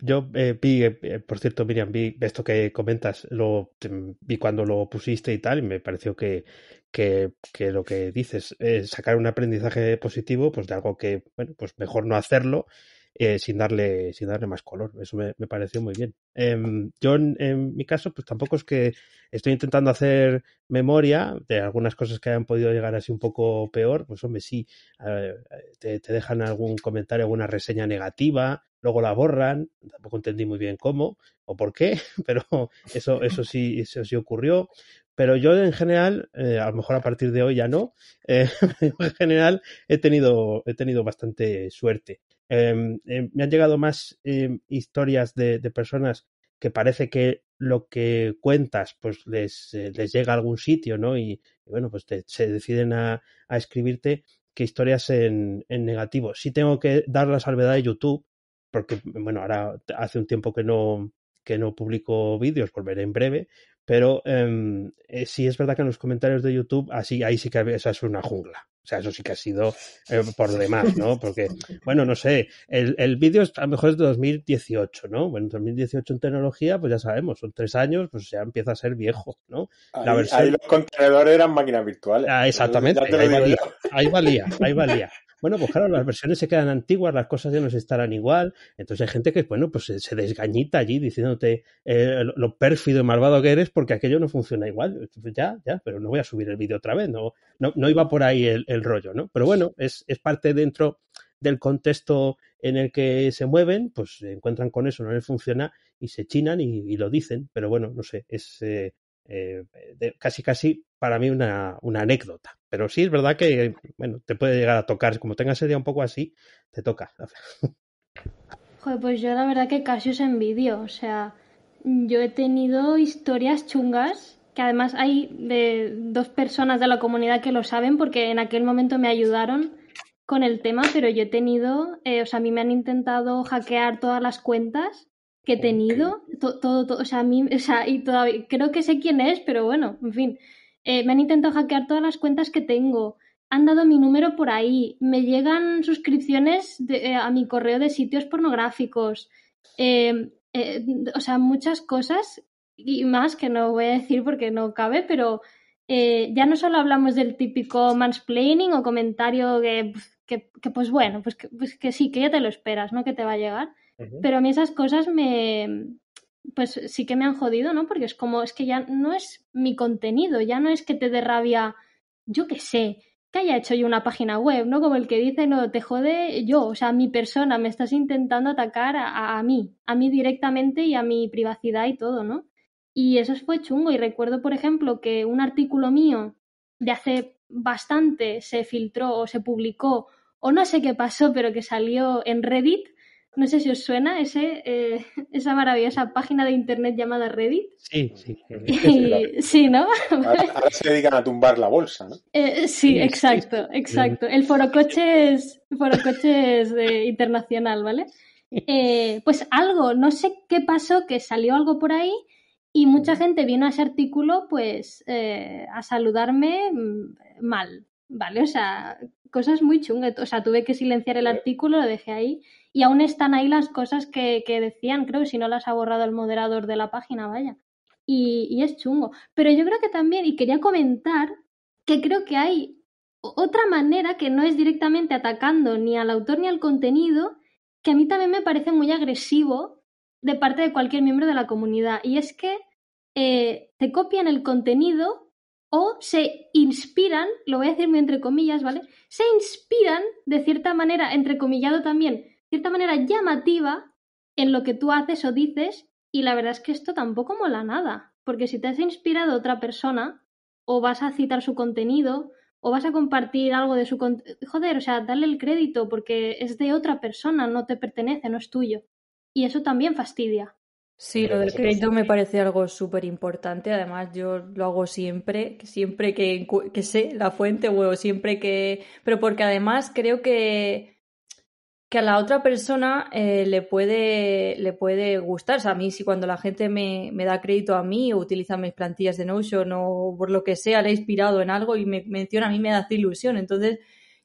Yo, eh, vi, eh, eh, por cierto, Miriam, vi esto que comentas, lo vi cuando lo pusiste y tal, y me pareció que, que, que lo que dices, es sacar un aprendizaje positivo, pues de algo que, bueno, pues mejor no hacerlo eh, sin, darle, sin darle más color. Eso me, pareció muy bien. Em, yo, en, mi caso, pues tampoco es que estoy intentando hacer memoria de algunas cosas que hayan podido llegar así un poco peor. Pues hombre, sí, eh, te, te, dejan algún comentario, alguna reseña negativa, luego la borran. Tampoco entendí muy bien cómo o por qué, pero eso, eso, sí, eso sí ocurrió. Pero yo en general, eh, a lo mejor a partir de hoy ya no, en general he tenido, he tenido bastante suerte. Em, em, me han llegado más em, historias de, personas que parece que lo que cuentas pues les, eh, llega a algún sitio, ¿no? Y, bueno, pues se deciden a, escribirte que historias en, en negativo. Sí tengo que dar la salvedad de YouTube, porque bueno, ahora hace un tiempo que no, que no publico vídeos, volveré en breve, pero eh, sí es verdad que en los comentarios de YouTube, así ahí sí que esa es una jungla. O sea, eso sí que ha sido eh, por lo demás, ¿no? Porque, bueno, no sé, el, el vídeo a lo mejor es de 2018, ¿no? Bueno, 2018 en tecnología, pues ya sabemos, son tres años, pues ya empieza a ser viejo, ¿no? ahí, los contenedores eran máquinas virtuales. Ah, exactamente, ahí valía, ahí valía, bueno, pues claro, las versiones se quedan antiguas, las cosas ya no se estarán igual. Entonces hay gente que, bueno, pues se, desgañita allí diciéndote eh, lo, pérfido y malvado que eres porque aquello no funciona igual. Ya, ya, pero no voy a subir el vídeo otra vez, no, no, no iba por ahí el, rollo, ¿no? Pero bueno, es, parte dentro del contexto en el que se mueven, pues se encuentran con eso, no les funciona y se chinan y, lo dicen. Pero bueno, no sé, es, eh, eh, casi casi para mí una, una, anécdota. Pero sí es verdad que bueno, te puede llegar a tocar, como tengas el día un poco así, te toca. Joder, pues yo la verdad que casi os envidio, o sea, yo he tenido historias chungas, que además hay de eh, dos personas de la comunidad que lo saben porque en aquel momento me ayudaron con el tema, pero yo he tenido, eh, o sea, a mí me han intentado hackear todas las cuentas que he tenido, todo, todo, o sea, a mí, o sea, y todavía, creo que sé quién es, pero bueno, en fin, eh, me han intentado hackear todas las cuentas que tengo, han dado mi número por ahí, me llegan suscripciones eh, a mi correo de sitios pornográficos, eh, o sea, muchas cosas y más que no voy a decir porque no cabe, pero ya no solo hablamos del típico mansplaining o comentario que, que, pues bueno, pues que, pues que sí, que ya te lo esperas, ¿no? Que te va a llegar pero a mí esas cosas me, pues sí que me han jodido, ¿no? Porque es como, es que ya no es mi contenido, ya no es que te dé rabia, yo qué sé, que haya hecho yo una página web, ¿no? Como el que dice, no, te jode yo, o sea, mi persona, me estás intentando atacar a mí, a mí directamente y a mi privacidad y todo, ¿no? Y eso fue chungo y recuerdo, por ejemplo, que un artículo mío de hace bastante se filtró o se publicó o no sé qué pasó, pero que salió en Reddit no sé si os suena ese, eh, esa maravillosa página de internet llamada Reddit. Sí, sí. sí, ¿no? Ahora, se dedican a tumbar la bolsa, ¿no? Eh, sí, exacto, exacto. El foro coches, foro internacional, ¿vale? Eh, pues algo, no sé qué pasó, que salió algo por ahí y mucha gente vino a ese artículo, pues, a saludarme mm, mal, ¿vale? O sea, cosas muy chungas. O sea, tuve que silenciar el artículo, lo dejé ahí y aún están ahí las cosas que, decían, creo, si no las ha borrado el moderador de la página, vaya. Y, es chungo. Pero yo creo que también, y quería comentar, que creo que hay otra manera que no es directamente atacando ni al autor ni al contenido, que a mí también me parece muy agresivo de parte de cualquier miembro de la comunidad. Y es que eh, te copian el contenido o se inspiran, lo voy a decir muy entre comillas, ¿vale? Se inspiran de cierta manera, entre comillado también, cierta manera llamativa en lo que tú haces o dices y la verdad es que esto tampoco mola nada, porque si te has inspirado otra persona o vas a citar su contenido o vas a compartir algo de su joder, o sea, dale el crédito porque es de otra persona, no te pertenece, no es tuyo. Y eso también fastidia. Sí, lo del crédito me parece algo súper importante. Además, yo lo hago siempre, siempre que, que sé la fuente o siempre que... Pero porque además creo que que a la otra persona eh, le, puede, le puede gustar. O sea, a mí si cuando la gente me, me, da crédito a mí o utiliza mis plantillas de Notion o por lo que sea, le he inspirado en algo y me menciona, a mí me hace ilusión. Entonces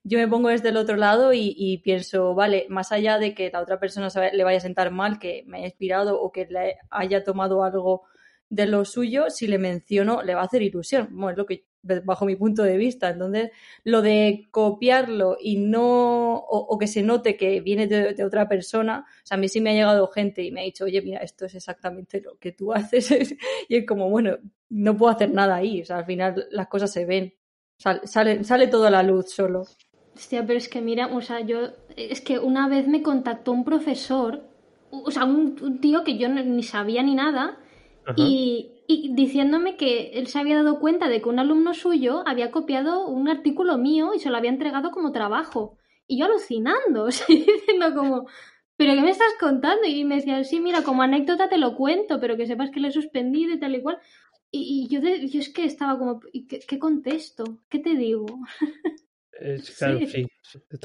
yo me pongo desde el otro lado y, pienso, vale, más allá de que la otra persona le vaya a sentar mal, que me haya inspirado o que le haya tomado algo de lo suyo, si le menciono, le va a hacer ilusión. es lo que bajo mi punto de vista. Entonces, lo de copiarlo y no, o, que se note que viene de, otra persona, o sea, a mí sí me ha llegado gente y me ha dicho, oye, mira, esto es exactamente lo que tú haces. y es como, bueno, no puedo hacer nada ahí, o sea, al final las cosas se ven, sale, sale, a la luz solo. Hostia, pero es que mira, o sea, yo, es que una vez me contactó un profesor, o sea, un, tío que yo ni sabía ni nada, y y diciéndome que él se había dado cuenta de que un alumno suyo había copiado un artículo mío y se lo había entregado como trabajo. Y yo alucinando, diciendo como, ¿pero qué me estás contando? Y me decía, sí, mira, como anécdota te lo cuento, pero que sepas que le he suspendido y tal y cual. Y, yo, es que estaba como, ¿qué, contesto? ¿Qué te digo? claro, sí.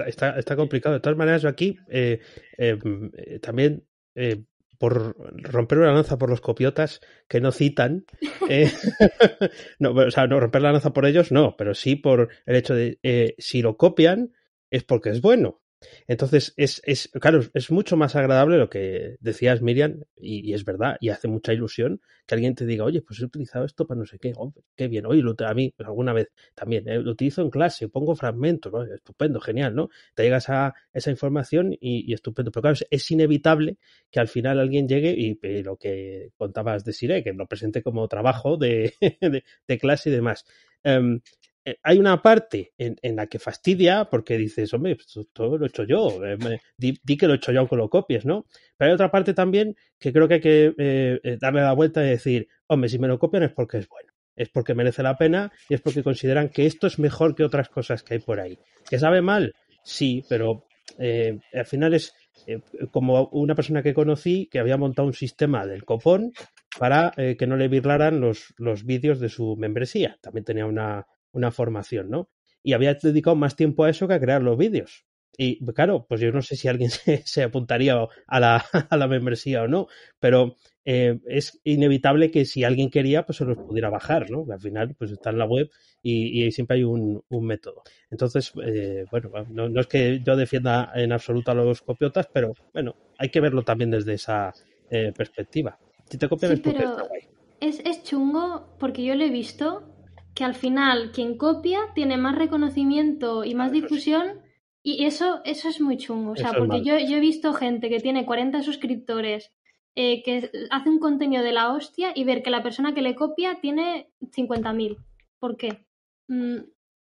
Está, complicado. De todas maneras, yo aquí eh, em, eh, también eh, por romper una lanza por los copiotas que no citan. Eh, no, o sea, no romper la lanza por ellos, no, pero sí por el hecho de eh, si lo copian es porque es bueno. Entonces, es, es, claro, es mucho más agradable lo que decías, Miriam, y, es verdad, y hace mucha ilusión que alguien te diga, oye, pues he utilizado esto para no sé qué, qué bien, oye, a mí alguna vez también, ¿eh? lo utilizo en clase, pongo fragmentos, estupendo, genial, ¿no? Te llegas a esa información y, estupendo, pero claro, es, inevitable que al final alguien llegue y, lo que contabas de Sire, que lo presente como trabajo de, de, clase y demás. Em, eh, hay una parte en, la que fastidia porque dices, hombre, pues, esto todo lo he hecho yo, eh, di, que lo he hecho yo aunque lo copies, ¿no? Pero hay otra parte también que creo que hay que eh, darle la vuelta y decir, hombre, si me lo copian es porque es bueno, es porque merece la pena y es porque consideran que esto es mejor que otras cosas que hay por ahí. ¿Que sabe mal? Sí, pero al final es como una persona que conocí que había montado un sistema del copón para que no le virlaran los, los vídeos de su membresía. También tenía una una formación, ¿no? Y había dedicado más tiempo a eso que a crear los vídeos. Y claro, pues yo no sé si alguien se, apuntaría a la, membresía o no, pero eh, es inevitable que si alguien quería, pues se los pudiera bajar, ¿no? Al final, pues está en la web y, siempre hay un, método. Entonces, eh, bueno, no, es que yo defienda en absoluto a los copiotas, pero bueno, hay que verlo también desde esa eh, perspectiva. Si te es es chungo porque yo lo he visto que al final quien copia tiene más reconocimiento y más difusión y eso, eso es muy chungo. O sea, porque yo, he visto gente que tiene 40 suscriptores, eh, que hace un contenido de la hostia y ver que la persona que le copia tiene 50.000. ¿Por qué? Mm,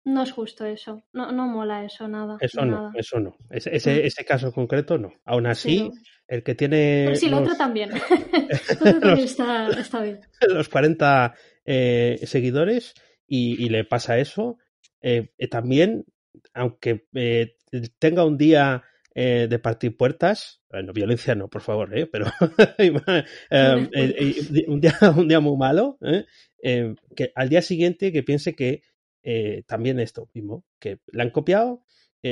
no es justo eso. No, no mola eso, nada. Eso no, eso no. Ese, mm. ese, caso concreto no. Aún así, el que tiene. sí, el otro también. los, está, bien. Los 40 eh, seguidores y, le pasa eso. Eh, eh, también, aunque eh, tenga un día de partir puertas, bueno, violencia no, por favor, pero un, día, un día muy malo, que al día siguiente que piense que también esto mismo, que la han copiado,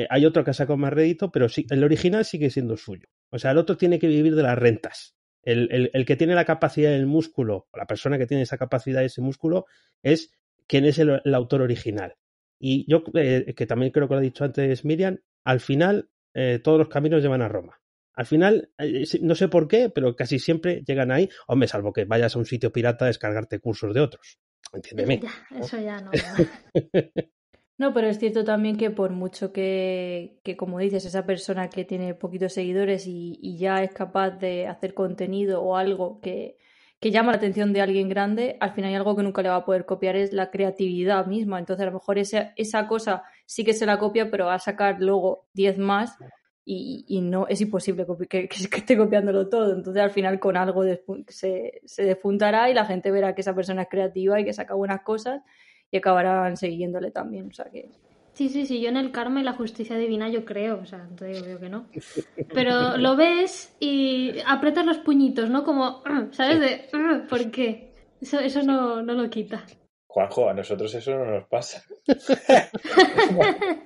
hay otro que ha sacado más rédito, pero sí, el original sigue siendo suyo. O sea, el otro tiene que vivir de las rentas. El, el que tiene la capacidad del músculo, o la persona que tiene esa capacidad de ese músculo, es quién es el, autor original. Y yo, eh, que también creo que lo ha dicho antes Miriam, al final eh, todos los caminos llevan a Roma. Al final, eh, no sé por qué, pero casi siempre llegan ahí. Hombre, salvo que vayas a un sitio pirata a descargarte cursos de otros. Entiéndeme. Eso ya, no. no, pero es cierto también que por mucho que, como dices, esa persona que tiene poquitos seguidores y, ya es capaz de hacer contenido o algo que que llama la atención de alguien grande, al final hay algo que nunca le va a poder copiar es la creatividad misma. Entonces, a lo mejor esa, esa cosa sí que se la copia, pero va a sacar luego 10 más y, no es imposible que, esté copiándolo todo. Entonces, al final, con algo se, se despuntará y la gente verá que esa persona es creativa y que saca buenas cosas y acabarán siguiéndole también. O sea que Sí, sí, sí, yo en el karma y la justicia divina yo creo, o sea, entonces digo, que no. Pero lo ves y aprietas los puñitos, ¿no? Como, ¿sabes? De, ¿por qué? Eso, eso no, lo quita. Juanjo, a nosotros eso no nos pasa.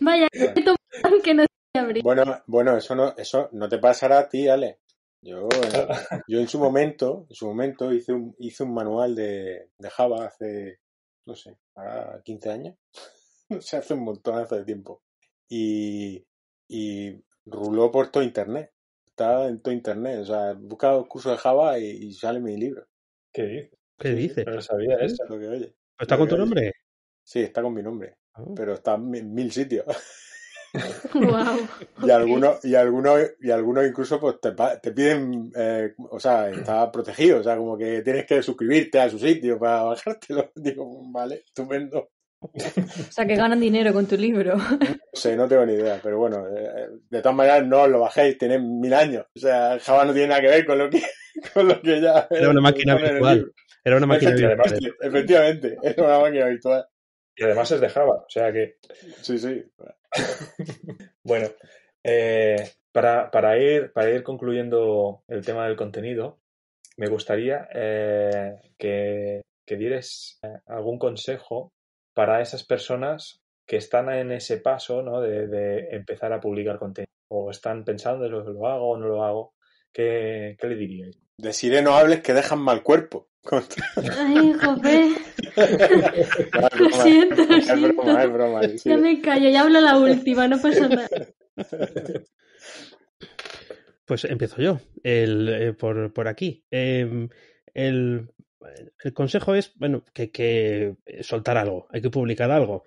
Vaya, que no Bueno, bueno, eso no, eso no te pasará a ti, Ale. Yo, eh, yo en su momento, en su momento hice un, hice un manual de, de Java hace, no sé, ahora 15 años. se hace un montón de tiempo. Y, ruló por todo internet. estaba en todo internet. O sea, buscado el curso de Java y, sale mi libro. ¿Qué dice? ¿Está con tu nombre? Sí, está con mi nombre. Oh. Pero está en mil, sitios. y algunos y algunos y algunos incluso pues te, te piden eh, o sea está protegido o sea como que tienes que suscribirte a su sitio para bajártelo digo vale estupendo O sea, que ganan dinero con tu libro. Sí, no tengo ni idea, pero bueno, eh, eh, de todas maneras no lo bajéis, tenéis mil años. O sea, Java no tiene nada que ver con lo que, ya... Era una máquina virtual. Era una máquina efectivamente, Efectivamente, era una máquina virtual. Y además es de Java, o sea que... Sí, sí. bueno, eh, para, ir, para ir concluyendo el tema del contenido, me gustaría que, que dieres algún consejo para esas personas que están en ese paso ¿no? de, empezar a publicar contenido o están pensando, ¿lo, lo hago o no lo hago? ¿Qué, le diría Deciré no hables que dejan mal cuerpo. Ay, joder. lo siento, es broma, ya me callo, ya hablo la última, no pasa nada. Pues empiezo yo, el, eh, por, por, aquí. Em, el, el consejo es, bueno, que hay que eh, soltar algo, hay que publicar algo.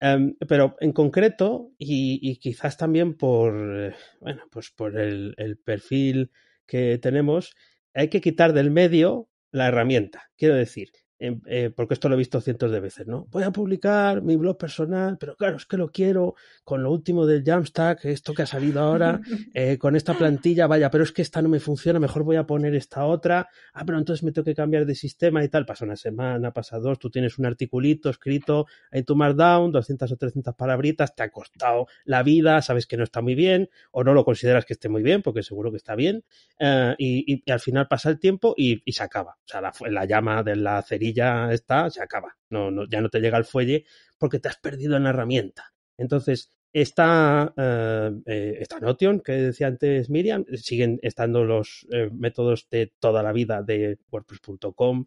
Em, pero en concreto, y, quizás también por, eh, bueno, pues por el, perfil que tenemos, hay que quitar del medio la herramienta. Quiero decir, eh, porque esto lo he visto cientos de veces, ¿no? Voy a publicar mi blog personal, pero claro, es que lo quiero con lo último del Jamstack, esto que ha salido ahora, eh, con esta plantilla, vaya, pero es que esta no me funciona, mejor voy a poner esta otra, ah, pero entonces me tengo que cambiar de sistema y tal, pasa una semana, pasa dos, tú tienes un articulito escrito en tu Markdown, 200 o 300 palabritas, te ha costado la vida, sabes que no está muy bien, o no lo consideras que esté muy bien, porque seguro que está bien, eh, y, al final pasa el tiempo y, se acaba, o sea, la, la llama de la cerilla ya está, se acaba. No, no, ya no te llega el fuelle porque te has perdido en la herramienta. Entonces, está, eh, eh, Notion, que decía antes Miriam, siguen estando los eh, métodos de toda la vida de WordPress.com,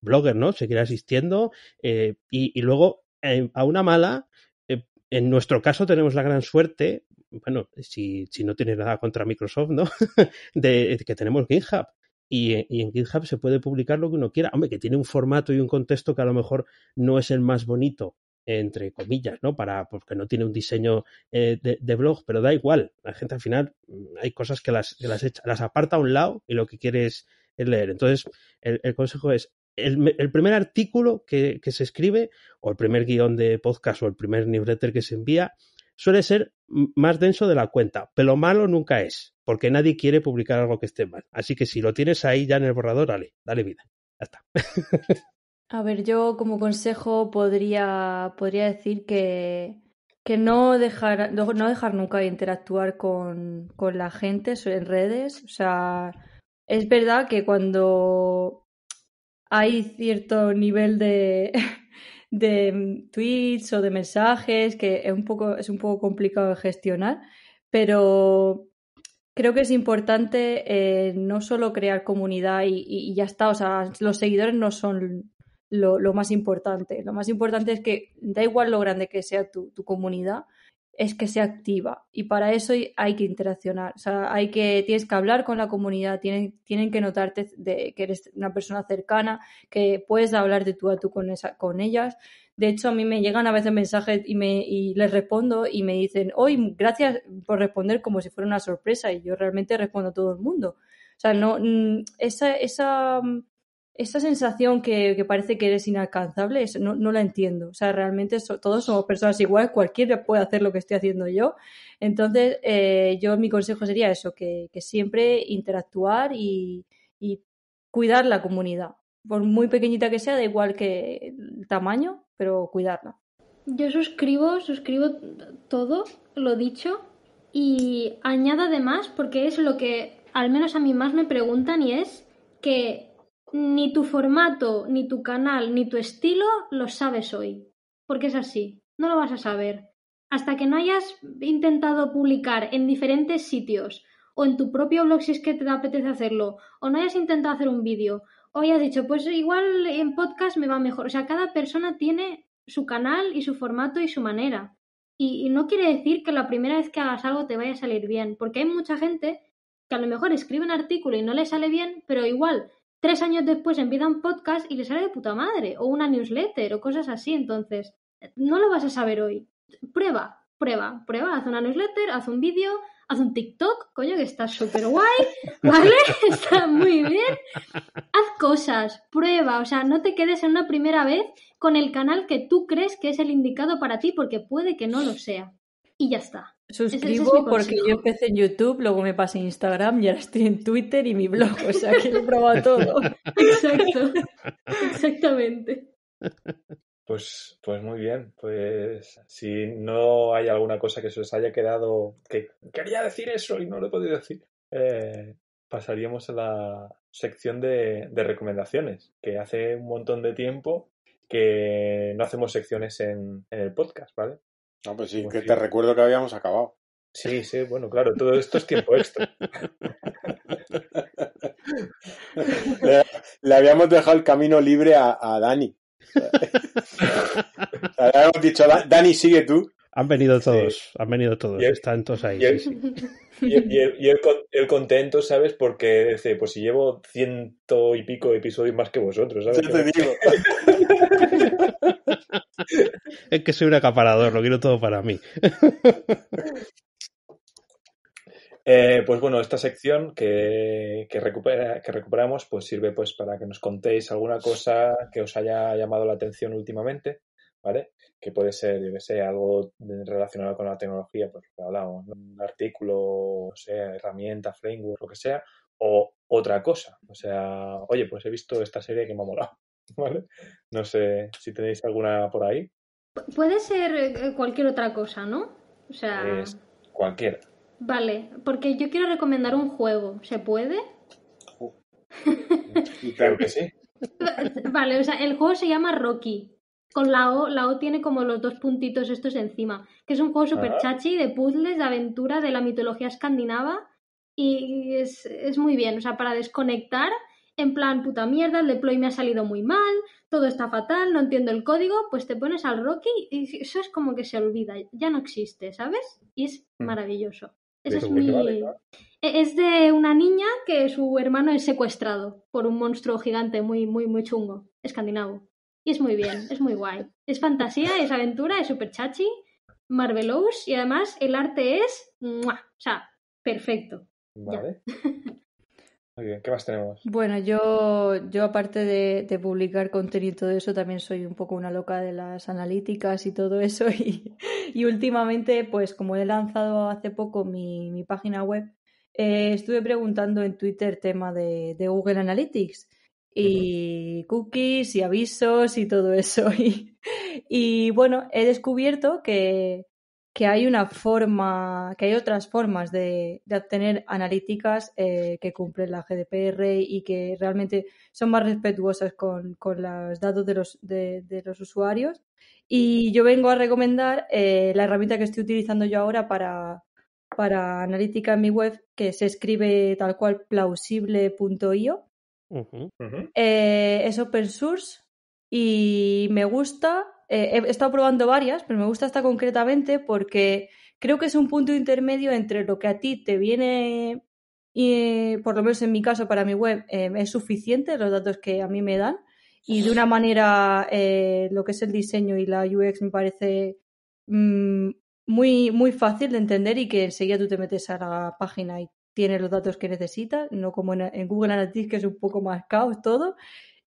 Blogger, ¿no? Seguirá asistiendo. Y, luego, a una mala, en nuestro caso tenemos la gran suerte, bueno, si, no tienes nada contra Microsoft, ¿no? de que tenemos GitHub. Eh, y, en GitHub se puede publicar lo que uno quiera. Hombre, que tiene un formato y un contexto que a lo mejor no es el más bonito, entre comillas, ¿no? Para, porque pues, no tiene un diseño eh, de, blog, pero da igual. La gente al final mm, hay cosas que las, las, echa, las aparta a un lado y lo que quiere es, leer. Entonces, el, consejo es el, primer artículo que, que, se escribe, o el primer guión de podcast, o el primer newsletter que se envía, suele ser más denso de la cuenta, pero malo nunca es, porque nadie quiere publicar algo que esté mal. Así que si lo tienes ahí ya en el borrador, dale, dale vida. Ya está. A ver, yo como consejo podría, podría decir que, que no, dejar, no dejar nunca de interactuar con, con la gente en redes. O sea, es verdad que cuando hay cierto nivel de de tweets o de mensajes, que es un poco, es un poco complicado de gestionar, pero creo que es importante eh, no solo crear comunidad y, ya está, o sea, los seguidores no son lo, más importante, lo más importante es que da igual lo grande que sea tu, tu comunidad, es que se activa y para eso hay que interaccionar, o sea, hay que, tienes que hablar con la comunidad, tienen, tienen que notarte que eres una persona cercana, que puedes hablar de tú a tú con, ellas. De hecho, a mí me llegan a veces mensajes y, me, les respondo y me dicen, hoy gracias por responder como si fuera una sorpresa y yo realmente respondo a todo el mundo. O sea, no, mm, esa, esa mm, esa sensación que, parece que eres inalcanzable, no, la entiendo. O sea, realmente todos somos personas iguales, cualquiera puede hacer lo que estoy haciendo yo. Entonces, eh, yo mi consejo sería eso, que, siempre interactuar y, cuidar la comunidad. Por muy pequeñita que sea, da igual que el tamaño, pero cuidarla. Yo suscribo, suscribo todo lo dicho y añado además porque es lo que al menos a mí más me preguntan y es que ni tu formato, ni tu canal, ni tu estilo lo sabes hoy. Porque es así, no lo vas a saber. Hasta que no hayas intentado publicar en diferentes sitios, o en tu propio blog si es que te apetece hacerlo, o no hayas intentado hacer un vídeo, o hayas dicho, pues igual en podcast me va mejor. O sea, cada persona tiene su canal y su formato y su manera. Y, y no quiere decir que la primera vez que hagas algo te vaya a salir bien, porque hay mucha gente que a lo mejor escribe un artículo y no le sale bien, pero igual tres años después envía un podcast y le sale de puta madre, o una newsletter, o cosas así. Entonces, no lo vas a saber hoy. Prueba, prueba, prueba, haz una newsletter, haz un vídeo, haz un TikTok, coño, que está súper guay, ¿vale? está muy bien. Haz cosas, prueba, o sea, no te quedes en una primera vez con el canal que tú crees que es el indicado para ti, porque puede que no lo sea. Y ya está. Suscribo porque yo empecé en YouTube, luego me pasé a Instagram ya estoy en Twitter y mi blog, o sea que lo he probado todo. Exacto, exactamente. Pues, pues muy bien, pues si no hay alguna cosa que se os haya quedado que quería decir eso y no lo he podido decir, eh, pasaríamos a la sección de, recomendaciones, que hace un montón de tiempo que no hacemos secciones en, el podcast, ¿vale? No, pues sí, pues que te recuerdo que habíamos acabado. Sí, sí, bueno, claro, todo esto es tiempo extra. le, habíamos dejado el camino libre a, Dani. le habíamos dicho, Dani, sigue tú. Han venido todos, han venido todos, están todos ahí. Y, el, contento, ¿sabes? Porque dice, pues si llevo ciento y pico episodios más que vosotros, ¿sabes? Yo te digo. es que soy un acaparador, lo quiero todo para mí. Eh, pues bueno, esta sección que, recuperamos pues sirve pues para que nos contéis alguna cosa que os haya llamado la atención últimamente, ¿vale? Que puede ser, yo algo relacionado con la tecnología, pues hablamos, un artículo, o sea, herramienta, framework, lo que sea, o otra cosa. O sea, oye, pues he visto esta serie que me ha molado. ¿vale? No sé si tenéis alguna por ahí. puede ser eh, cualquier otra cosa, ¿no? O sea... cualquiera. Vale, porque yo quiero recomendar un juego. ¿Se puede? que sí. Vale, o sea, el juego se llama Rocky. Con la O, la O tiene como los dos puntitos estos encima. Que es un juego super ah. chachi de puzzles, de aventura, de la mitología escandinava. Y es, es muy bien, o sea, para desconectar en plan, puta mierda, el deploy me ha salido muy mal, todo está fatal, no entiendo el código, pues te pones al Rocky y eso es como que se olvida, ya no existe, ¿sabes? Y es mm. maravilloso. eso es mi... E, es de una niña que su hermano es secuestrado por un monstruo gigante muy, muy, muy chungo, escandinavo. Y es muy bien, es muy guay. Es fantasía, es aventura, es super chachi, marvelous y además el arte es... O sea, perfecto. Vale. ¿qué más tenemos? Bueno, yo, yo aparte de, publicar contenido y todo eso, también soy un poco una loca de las analíticas y todo eso. Y, últimamente, pues como he lanzado hace poco mi, página web, eh, estuve preguntando en Twitter tema de, Google Analytics y cookies y avisos y todo eso. y bueno, he descubierto que, que hay una forma, que hay otras formas de, obtener analíticas eh, que cumplen la GDPR y que realmente son más respetuosas con, los datos de los, usuarios. Y yo vengo a recomendar eh, la herramienta que estoy utilizando yo ahora para, para analítica en mi web, que se escribe tal cual plausible.io. Eh, es open source y me gusta eh, he estado probando varias, pero me gusta esta concretamente porque creo que es un punto intermedio entre lo que a ti te viene, y, por lo menos en mi caso, para mi web, eh, es suficiente, los datos que a mí me dan, y de una manera eh, lo que es el diseño y la UX me parece mm, muy, muy fácil de entender y que enseguida tú te metes a la página y tienes los datos que necesitas, no como en Google Analytics que es un poco más caos todo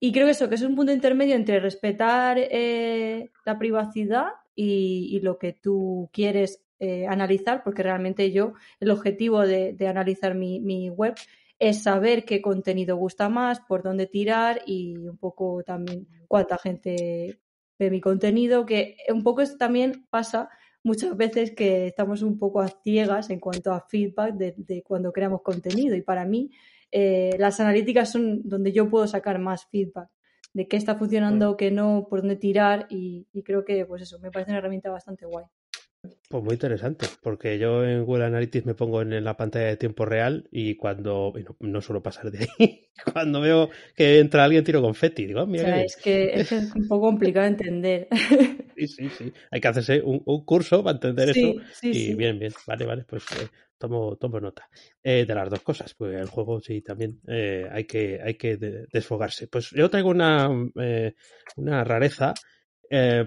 y creo que eso, que es un punto intermedio entre respetar eh, la privacidad y, lo que tú quieres eh, analizar, porque realmente yo, el objetivo de, analizar mi, web es saber qué contenido gusta más, por dónde tirar y un poco también cuánta gente ve mi contenido, que un poco eso también pasa muchas veces que estamos un poco a ciegas en cuanto a feedback de cuando creamos contenido y para mí eh, las analíticas son donde yo puedo sacar más feedback de qué está funcionando, qué no, por dónde tirar y, y creo que pues eso, me parece una herramienta bastante guay. Pues muy interesante, porque yo en Google Analytics me pongo en, la pantalla de tiempo real y cuando, no, suelo pasar de ahí, cuando veo que entra alguien tiro confeti, digo, ah, es que es un poco complicado entender. Sí, sí, sí, hay que hacerse un, curso para entender eso. Sí, y bien, bien, vale, vale, pues eh, tomo, tomo nota eh, de las dos cosas, pues el juego sí también eh, hay que, hay que desfogarse. Pues yo traigo una, una rareza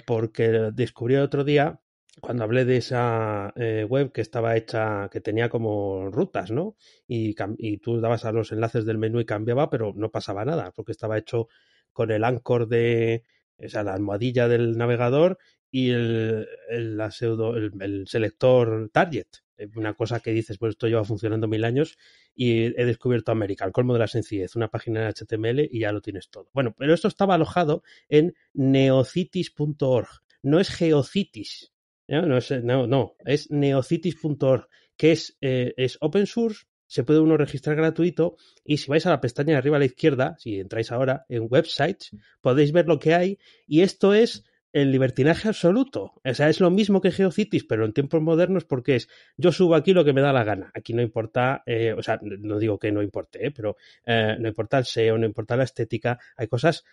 porque descubrí el otro día cuando hablé de esa eh, web que estaba hecha, que tenía como rutas, ¿no? Y, tú dabas a los enlaces del menú y cambiaba, pero no pasaba nada, porque estaba hecho con el anchor de, o sea, la almohadilla del navegador y el, selector target. Una cosa que dices, pues esto lleva funcionando mil años y he descubierto América, el colmo de la sencillez, una página en HTML y ya lo tienes todo. Bueno, pero esto estaba alojado en neocities.org, no es geocitis. No, no, es, no, no, que es, eh, es open source, se puede uno registrar gratuito y si vais a la pestaña de arriba a la izquierda, si entráis ahora en websites, podéis ver lo que hay y esto es el libertinaje absoluto. O sea, es lo mismo que GeoCities, pero en tiempos modernos porque es yo subo aquí lo que me da la gana. Aquí no importa, eh, o sea, no digo que no importe, ¿eh? pero no importa el SEO, no importa la estética. Hay cosas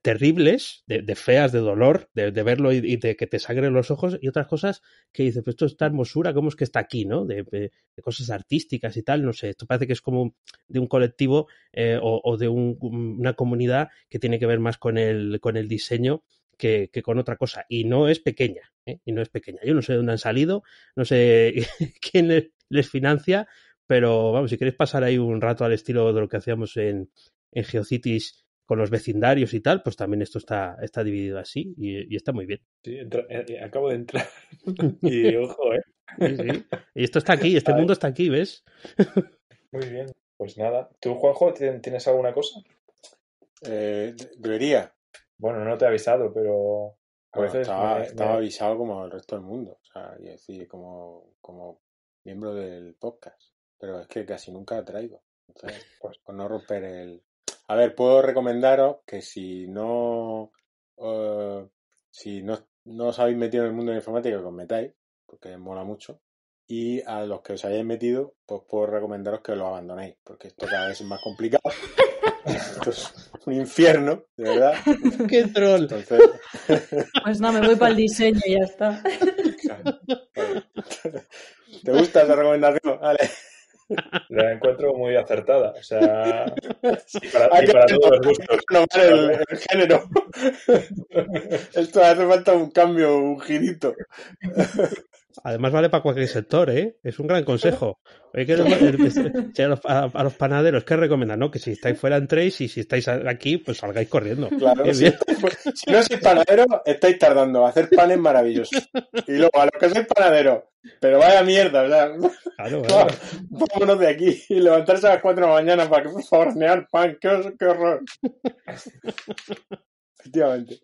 terribles, de, feas, de dolor, de, verlo y, de que te sangren los ojos, y otras cosas que dices, pues esto tan hermosura, ¿cómo es que está aquí, no? De, cosas artísticas y tal, no sé, esto parece que es como de un colectivo eh, o, de una comunidad que tiene que ver más con el, con el diseño que, con otra cosa. Y no es pequeña, ¿eh? y no es pequeña. Yo no sé de dónde han salido, no sé quién les, financia, pero vamos, si queréis pasar ahí un rato al estilo de lo que hacíamos en, en Geocities con los vecindarios y tal, pues también esto está, está dividido así y, está muy bien. Sí, eh, eh, acabo de entrar y ojo, ¿eh? Y esto está aquí, este mundo está aquí, ¿ves? Muy bien, pues nada. ¿Tú, Juanjo, tienes alguna cosa? Eh, debería. Bueno, no te he avisado, pero... A veces estaba, avisado como el resto del mundo, o sea, y decir, como, como miembro del podcast, pero es que casi nunca traigo. Entonces, pues, no romper el, a ver, puedo recomendaros que si no, eh, si no, os habéis metido en el mundo de la informática, que os metáis, porque mola mucho. Y a los que os hayáis metido, pues puedo recomendaros que lo abandonéis, porque esto cada vez es más complicado. esto es un infierno, de verdad. ¡Qué troll! pues no, me voy para el diseño y ya está. ¿Te gusta esa recomendación? Vale. La encuentro muy acertada. O sea, y para, ah, todos los gustos. No, el, el género. Esto hace falta un cambio, un girito. Además vale para cualquier sector, ¿eh? Es un gran consejo. que a, los, panaderos, ¿qué recomiendan? No? Que si estáis fuera entréis y si estáis aquí, pues salgáis corriendo. Claro, si, no sois panadero, estáis tardando. Hacer panes maravillosos. Y luego, a los que sois panadero, pero vaya mierda, verdad. claro, vámonos de aquí y levantarse a las 4 de la mañana para, que hornear pan, qué horror. Efectivamente.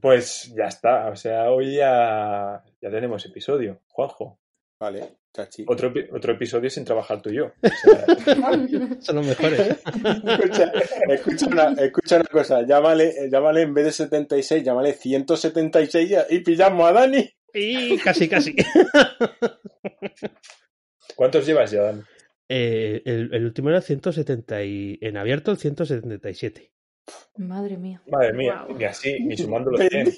Pues ya está, o sea, hoy ya, ya tenemos episodio, Juanjo. Vale, chachi. Otro, otro episodio sin trabajar tú y yo. Son los mejores. escucha, una, cosa, llámale, llámale en vez de 76, llámale 176 y pillamos a Dani. Y casi, casi. ¿Cuántos llevas ya, Dani? Eh, el, el, último era 170 y en abierto el 177. Madre mía. Madre mía. Y así, y sumando los 100.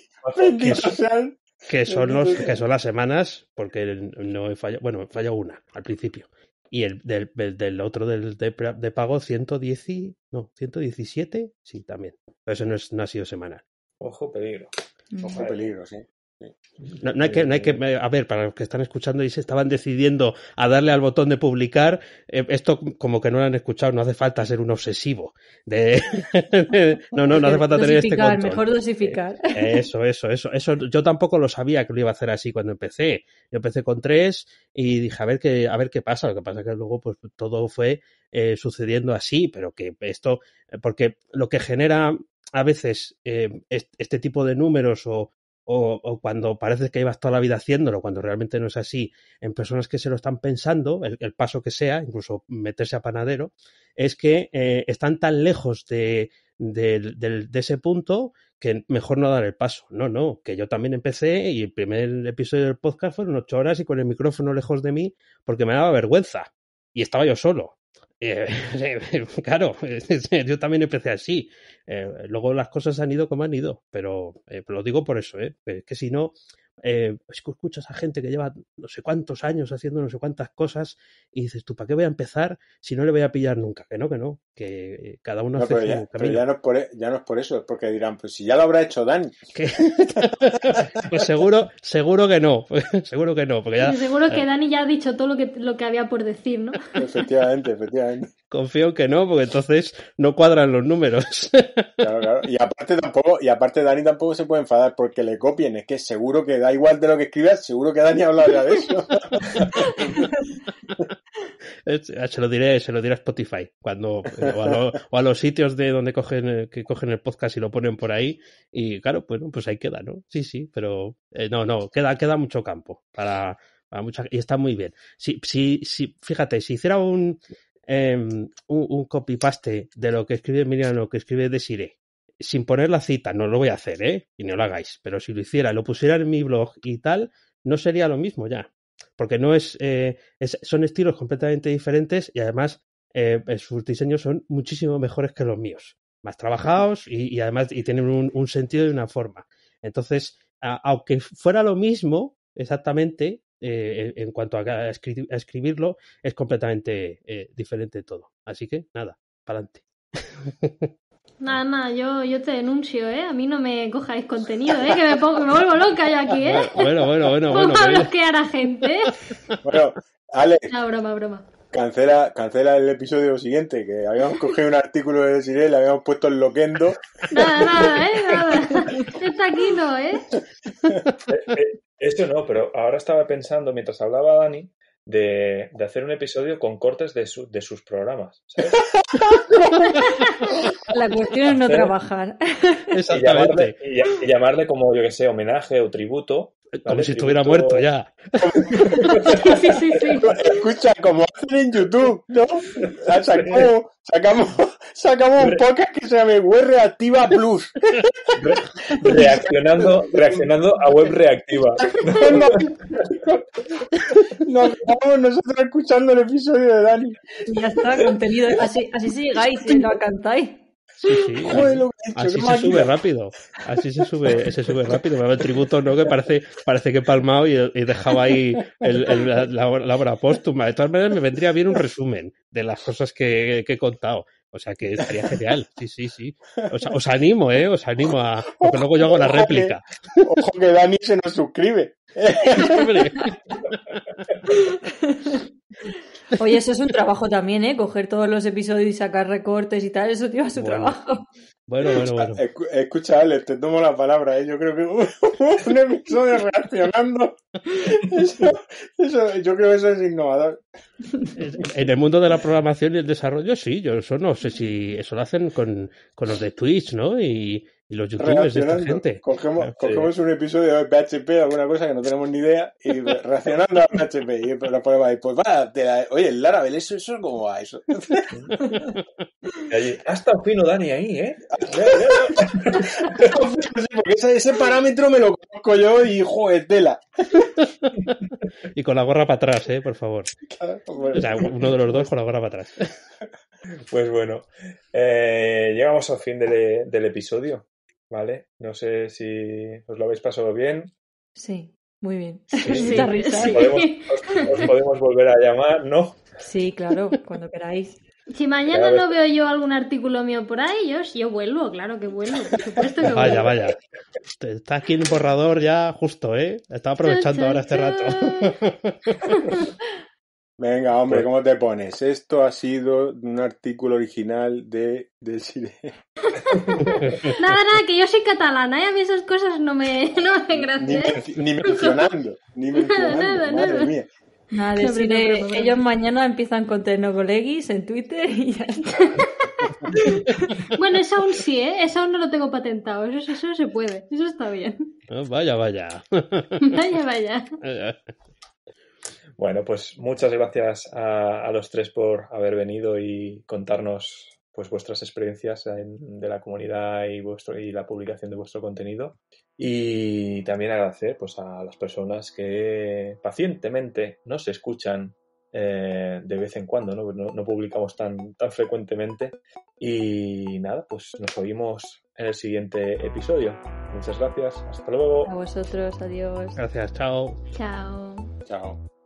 que, son, los, que son las semanas, porque no he fallado. Bueno, he fallado una al principio. Y el del, del otro del, de, ciento pago, 110, no, 117, sí, también. Pero eso no, es, no ha sido semanal. Ojo peligro. Mm. Ojo peligro, sí. No, hay que, hay que, eh, a ver, para los que están escuchando y se estaban decidiendo a darle al botón de publicar, eh, esto como que no lo han escuchado, no hace falta ser un obsesivo. no, no, no hace falta tener este control. Mejor dosificar. Eh, eso, eso, eso, eso. Yo tampoco lo sabía que lo iba a hacer así cuando empecé. Yo empecé con tres y dije, a ver qué, a ver qué pasa. Lo que pasa es que luego pues todo fue sucediendo así, pero que esto, porque lo que genera a veces este tipo de números o, o, cuando parece que llevas toda la vida haciéndolo, cuando realmente no es así, en personas que se lo están pensando, el, paso que sea, incluso meterse a panadero, es que eh, están tan lejos de, de, ese punto que mejor no dar el paso. No, no, que yo también empecé y el primer episodio del podcast fueron ocho horas y con el micrófono lejos de mí porque me daba vergüenza y estaba yo solo. Eh, claro, yo también empecé así. Eh, luego las cosas han ido como han ido, pero eh, lo digo por eso, ¿eh? Es que si no, eh, es que escuchas a gente que lleva no sé cuántos años haciendo no sé cuántas cosas y dices, tú, ¿para qué voy a empezar si no le voy a pillar nunca? Que no, que no, que eh, cada uno hace su ya, camino. E, ya, no es por, eso, es porque dirán, pues si ya lo habrá hecho Dani. pues seguro, seguro que no, seguro que no. Porque ya, seguro que eh, Dani ya ha dicho todo lo que, lo que había por decir, ¿no? efectivamente, efectivamente. Confío que no, porque entonces no cuadran los números. claro, claro. Y aparte tampoco, y aparte Dani tampoco se puede enfadar porque le copien, es que seguro que Dani igual de lo que escribas, seguro que Dani hablaría de eso. Ah, se lo diré, se lo diré a Spotify, cuando, o, a los sitios de donde cogen, que cogen el podcast y lo ponen por ahí, y claro, pues, pues ahí queda, ¿no? Sí, sí, pero eh, no, no, queda, queda mucho campo para, para mucha, y está muy bien. Si, si, si, fíjate, si hiciera un, em, un, copy-paste de lo que escribe Miriam, lo que escribe Desiree, sin poner la cita, no lo voy a hacer, ¿eh? Y no lo hagáis, pero si lo hiciera, lo pusiera en mi blog y tal, no sería lo mismo ya. Porque no es, eh, son estilos completamente diferentes y además eh, eh, sus diseños son muchísimo mejores que los míos. Más trabajados y, además y tienen un, sentido y una forma. Entonces, aunque fuera lo mismo exactamente, en, cuanto a, escribirlo, es completamente diferente todo. Así que nada, para adelante. Nada, nada, yo, yo te denuncio, ¿eh? A mí no me cojáis contenido, ¿eh? Que me, pongo, me vuelvo loca yo aquí, ¿eh? Bueno, bueno, bueno. bueno a bloquear a gente? ¿eh? Bueno, Ale. No, broma, broma. Cancela, cancela el episodio siguiente, que habíamos cogido un artículo de le habíamos puesto el loquendo. Nada, nada, ¿eh? Nada. Está aquí no, ¿eh? eh, eh esto no, pero ahora estaba pensando, mientras hablaba Dani, de, hacer un episodio con cortes de, de sus programas. La cuestión es no trabajar. Y llamarle, llamarle como, yo que sé, homenaje o tributo como si estuviera muerto ya. sí, sí, sí. Escucha, como hacen en YouTube, ¿no? Sacamos, sacamos, un podcast que se llama Web Reactiva Plus. reaccionando, reaccionando a Web Reactiva. Nos nosotros escuchando el episodio de Dani. Ya está, contenido. Así, así sigáis y lo cantáis. Sí, sí. así se sube rápido. Así se sube, se sube rápido. Me el tributo, ¿no? Que parece, parece que he palmado y, dejaba ahí la, obra póstuma. De todas maneras, me vendría bien un resumen de las cosas que he contado. O sea que estaría genial, sí, sí, sí. Os, animo, ¿eh? Os animo a... Porque luego yo hago la réplica. ojo que, Dani se nos suscribe. Oye, eso es un trabajo también, ¿eh? Coger todos los episodios y sacar recortes y tal, eso tío, su trabajo. Bueno, bueno, bueno. Escucha, te tomo la palabra. ¿eh? Yo creo que un episodio reaccionando. Eso, yo creo que eso es innovador. En el mundo de la programación y el desarrollo, sí. Yo eso no sé si eso lo hacen con, con los de Twitch, ¿no? Y, y los youtubers de esta gente. Cogemos, cogemos un episodio de PHP alguna cosa que no tenemos ni idea y reaccionando a PHP. Y la ponemos ahí, pues va, oye, el Laravel, eso, es como va eso. hasta fino Dani ahí, ¿eh? Ah, Porque ese, parámetro me lo conozco yo y, joder, tela. y con la gorra para atrás, ¿eh? Por favor. O sea, uno de los dos con la gorra para atrás. Pues bueno, eh, llegamos al fin del episodio. ¿vale? No sé si os lo habéis pasado bien. Sí, muy bien. Podemos, os, podemos volver a llamar, ¿no? Sí, claro, cuando queráis. Si mañana no veo yo algún artículo mío por ahí, yo, vuelvo, claro que vuelvo, supuesto Vaya, vaya. Está aquí el borrador ya justo, ¿eh? estaba aprovechando ahora este rato. Venga, hombre, ¿cómo te pones? Esto ha sido un artículo original de del nada, nada, que yo soy catalana, y ¿eh? a mí esas cosas no me, no me Ni, mencionando, nada, nada. Nada, ellos mañana empiezan con Tecnocolegis en Twitter y ya está. bueno, eso aún sí, ¿eh? Eso aún no lo tengo patentado. Eso, eso se puede. Eso está bien. vaya, vaya. vaya, vaya. Bueno, pues muchas gracias a, los tres por haber venido y contarnos pues vuestras experiencias de la comunidad y vuestro y la publicación de vuestro contenido y también agradecer pues a las personas que pacientemente nos escuchan eh, de vez en cuando no, no, publicamos tan tan frecuentemente y nada pues nos oímos en el siguiente episodio muchas gracias hasta luego a vosotros adiós gracias chao chao chao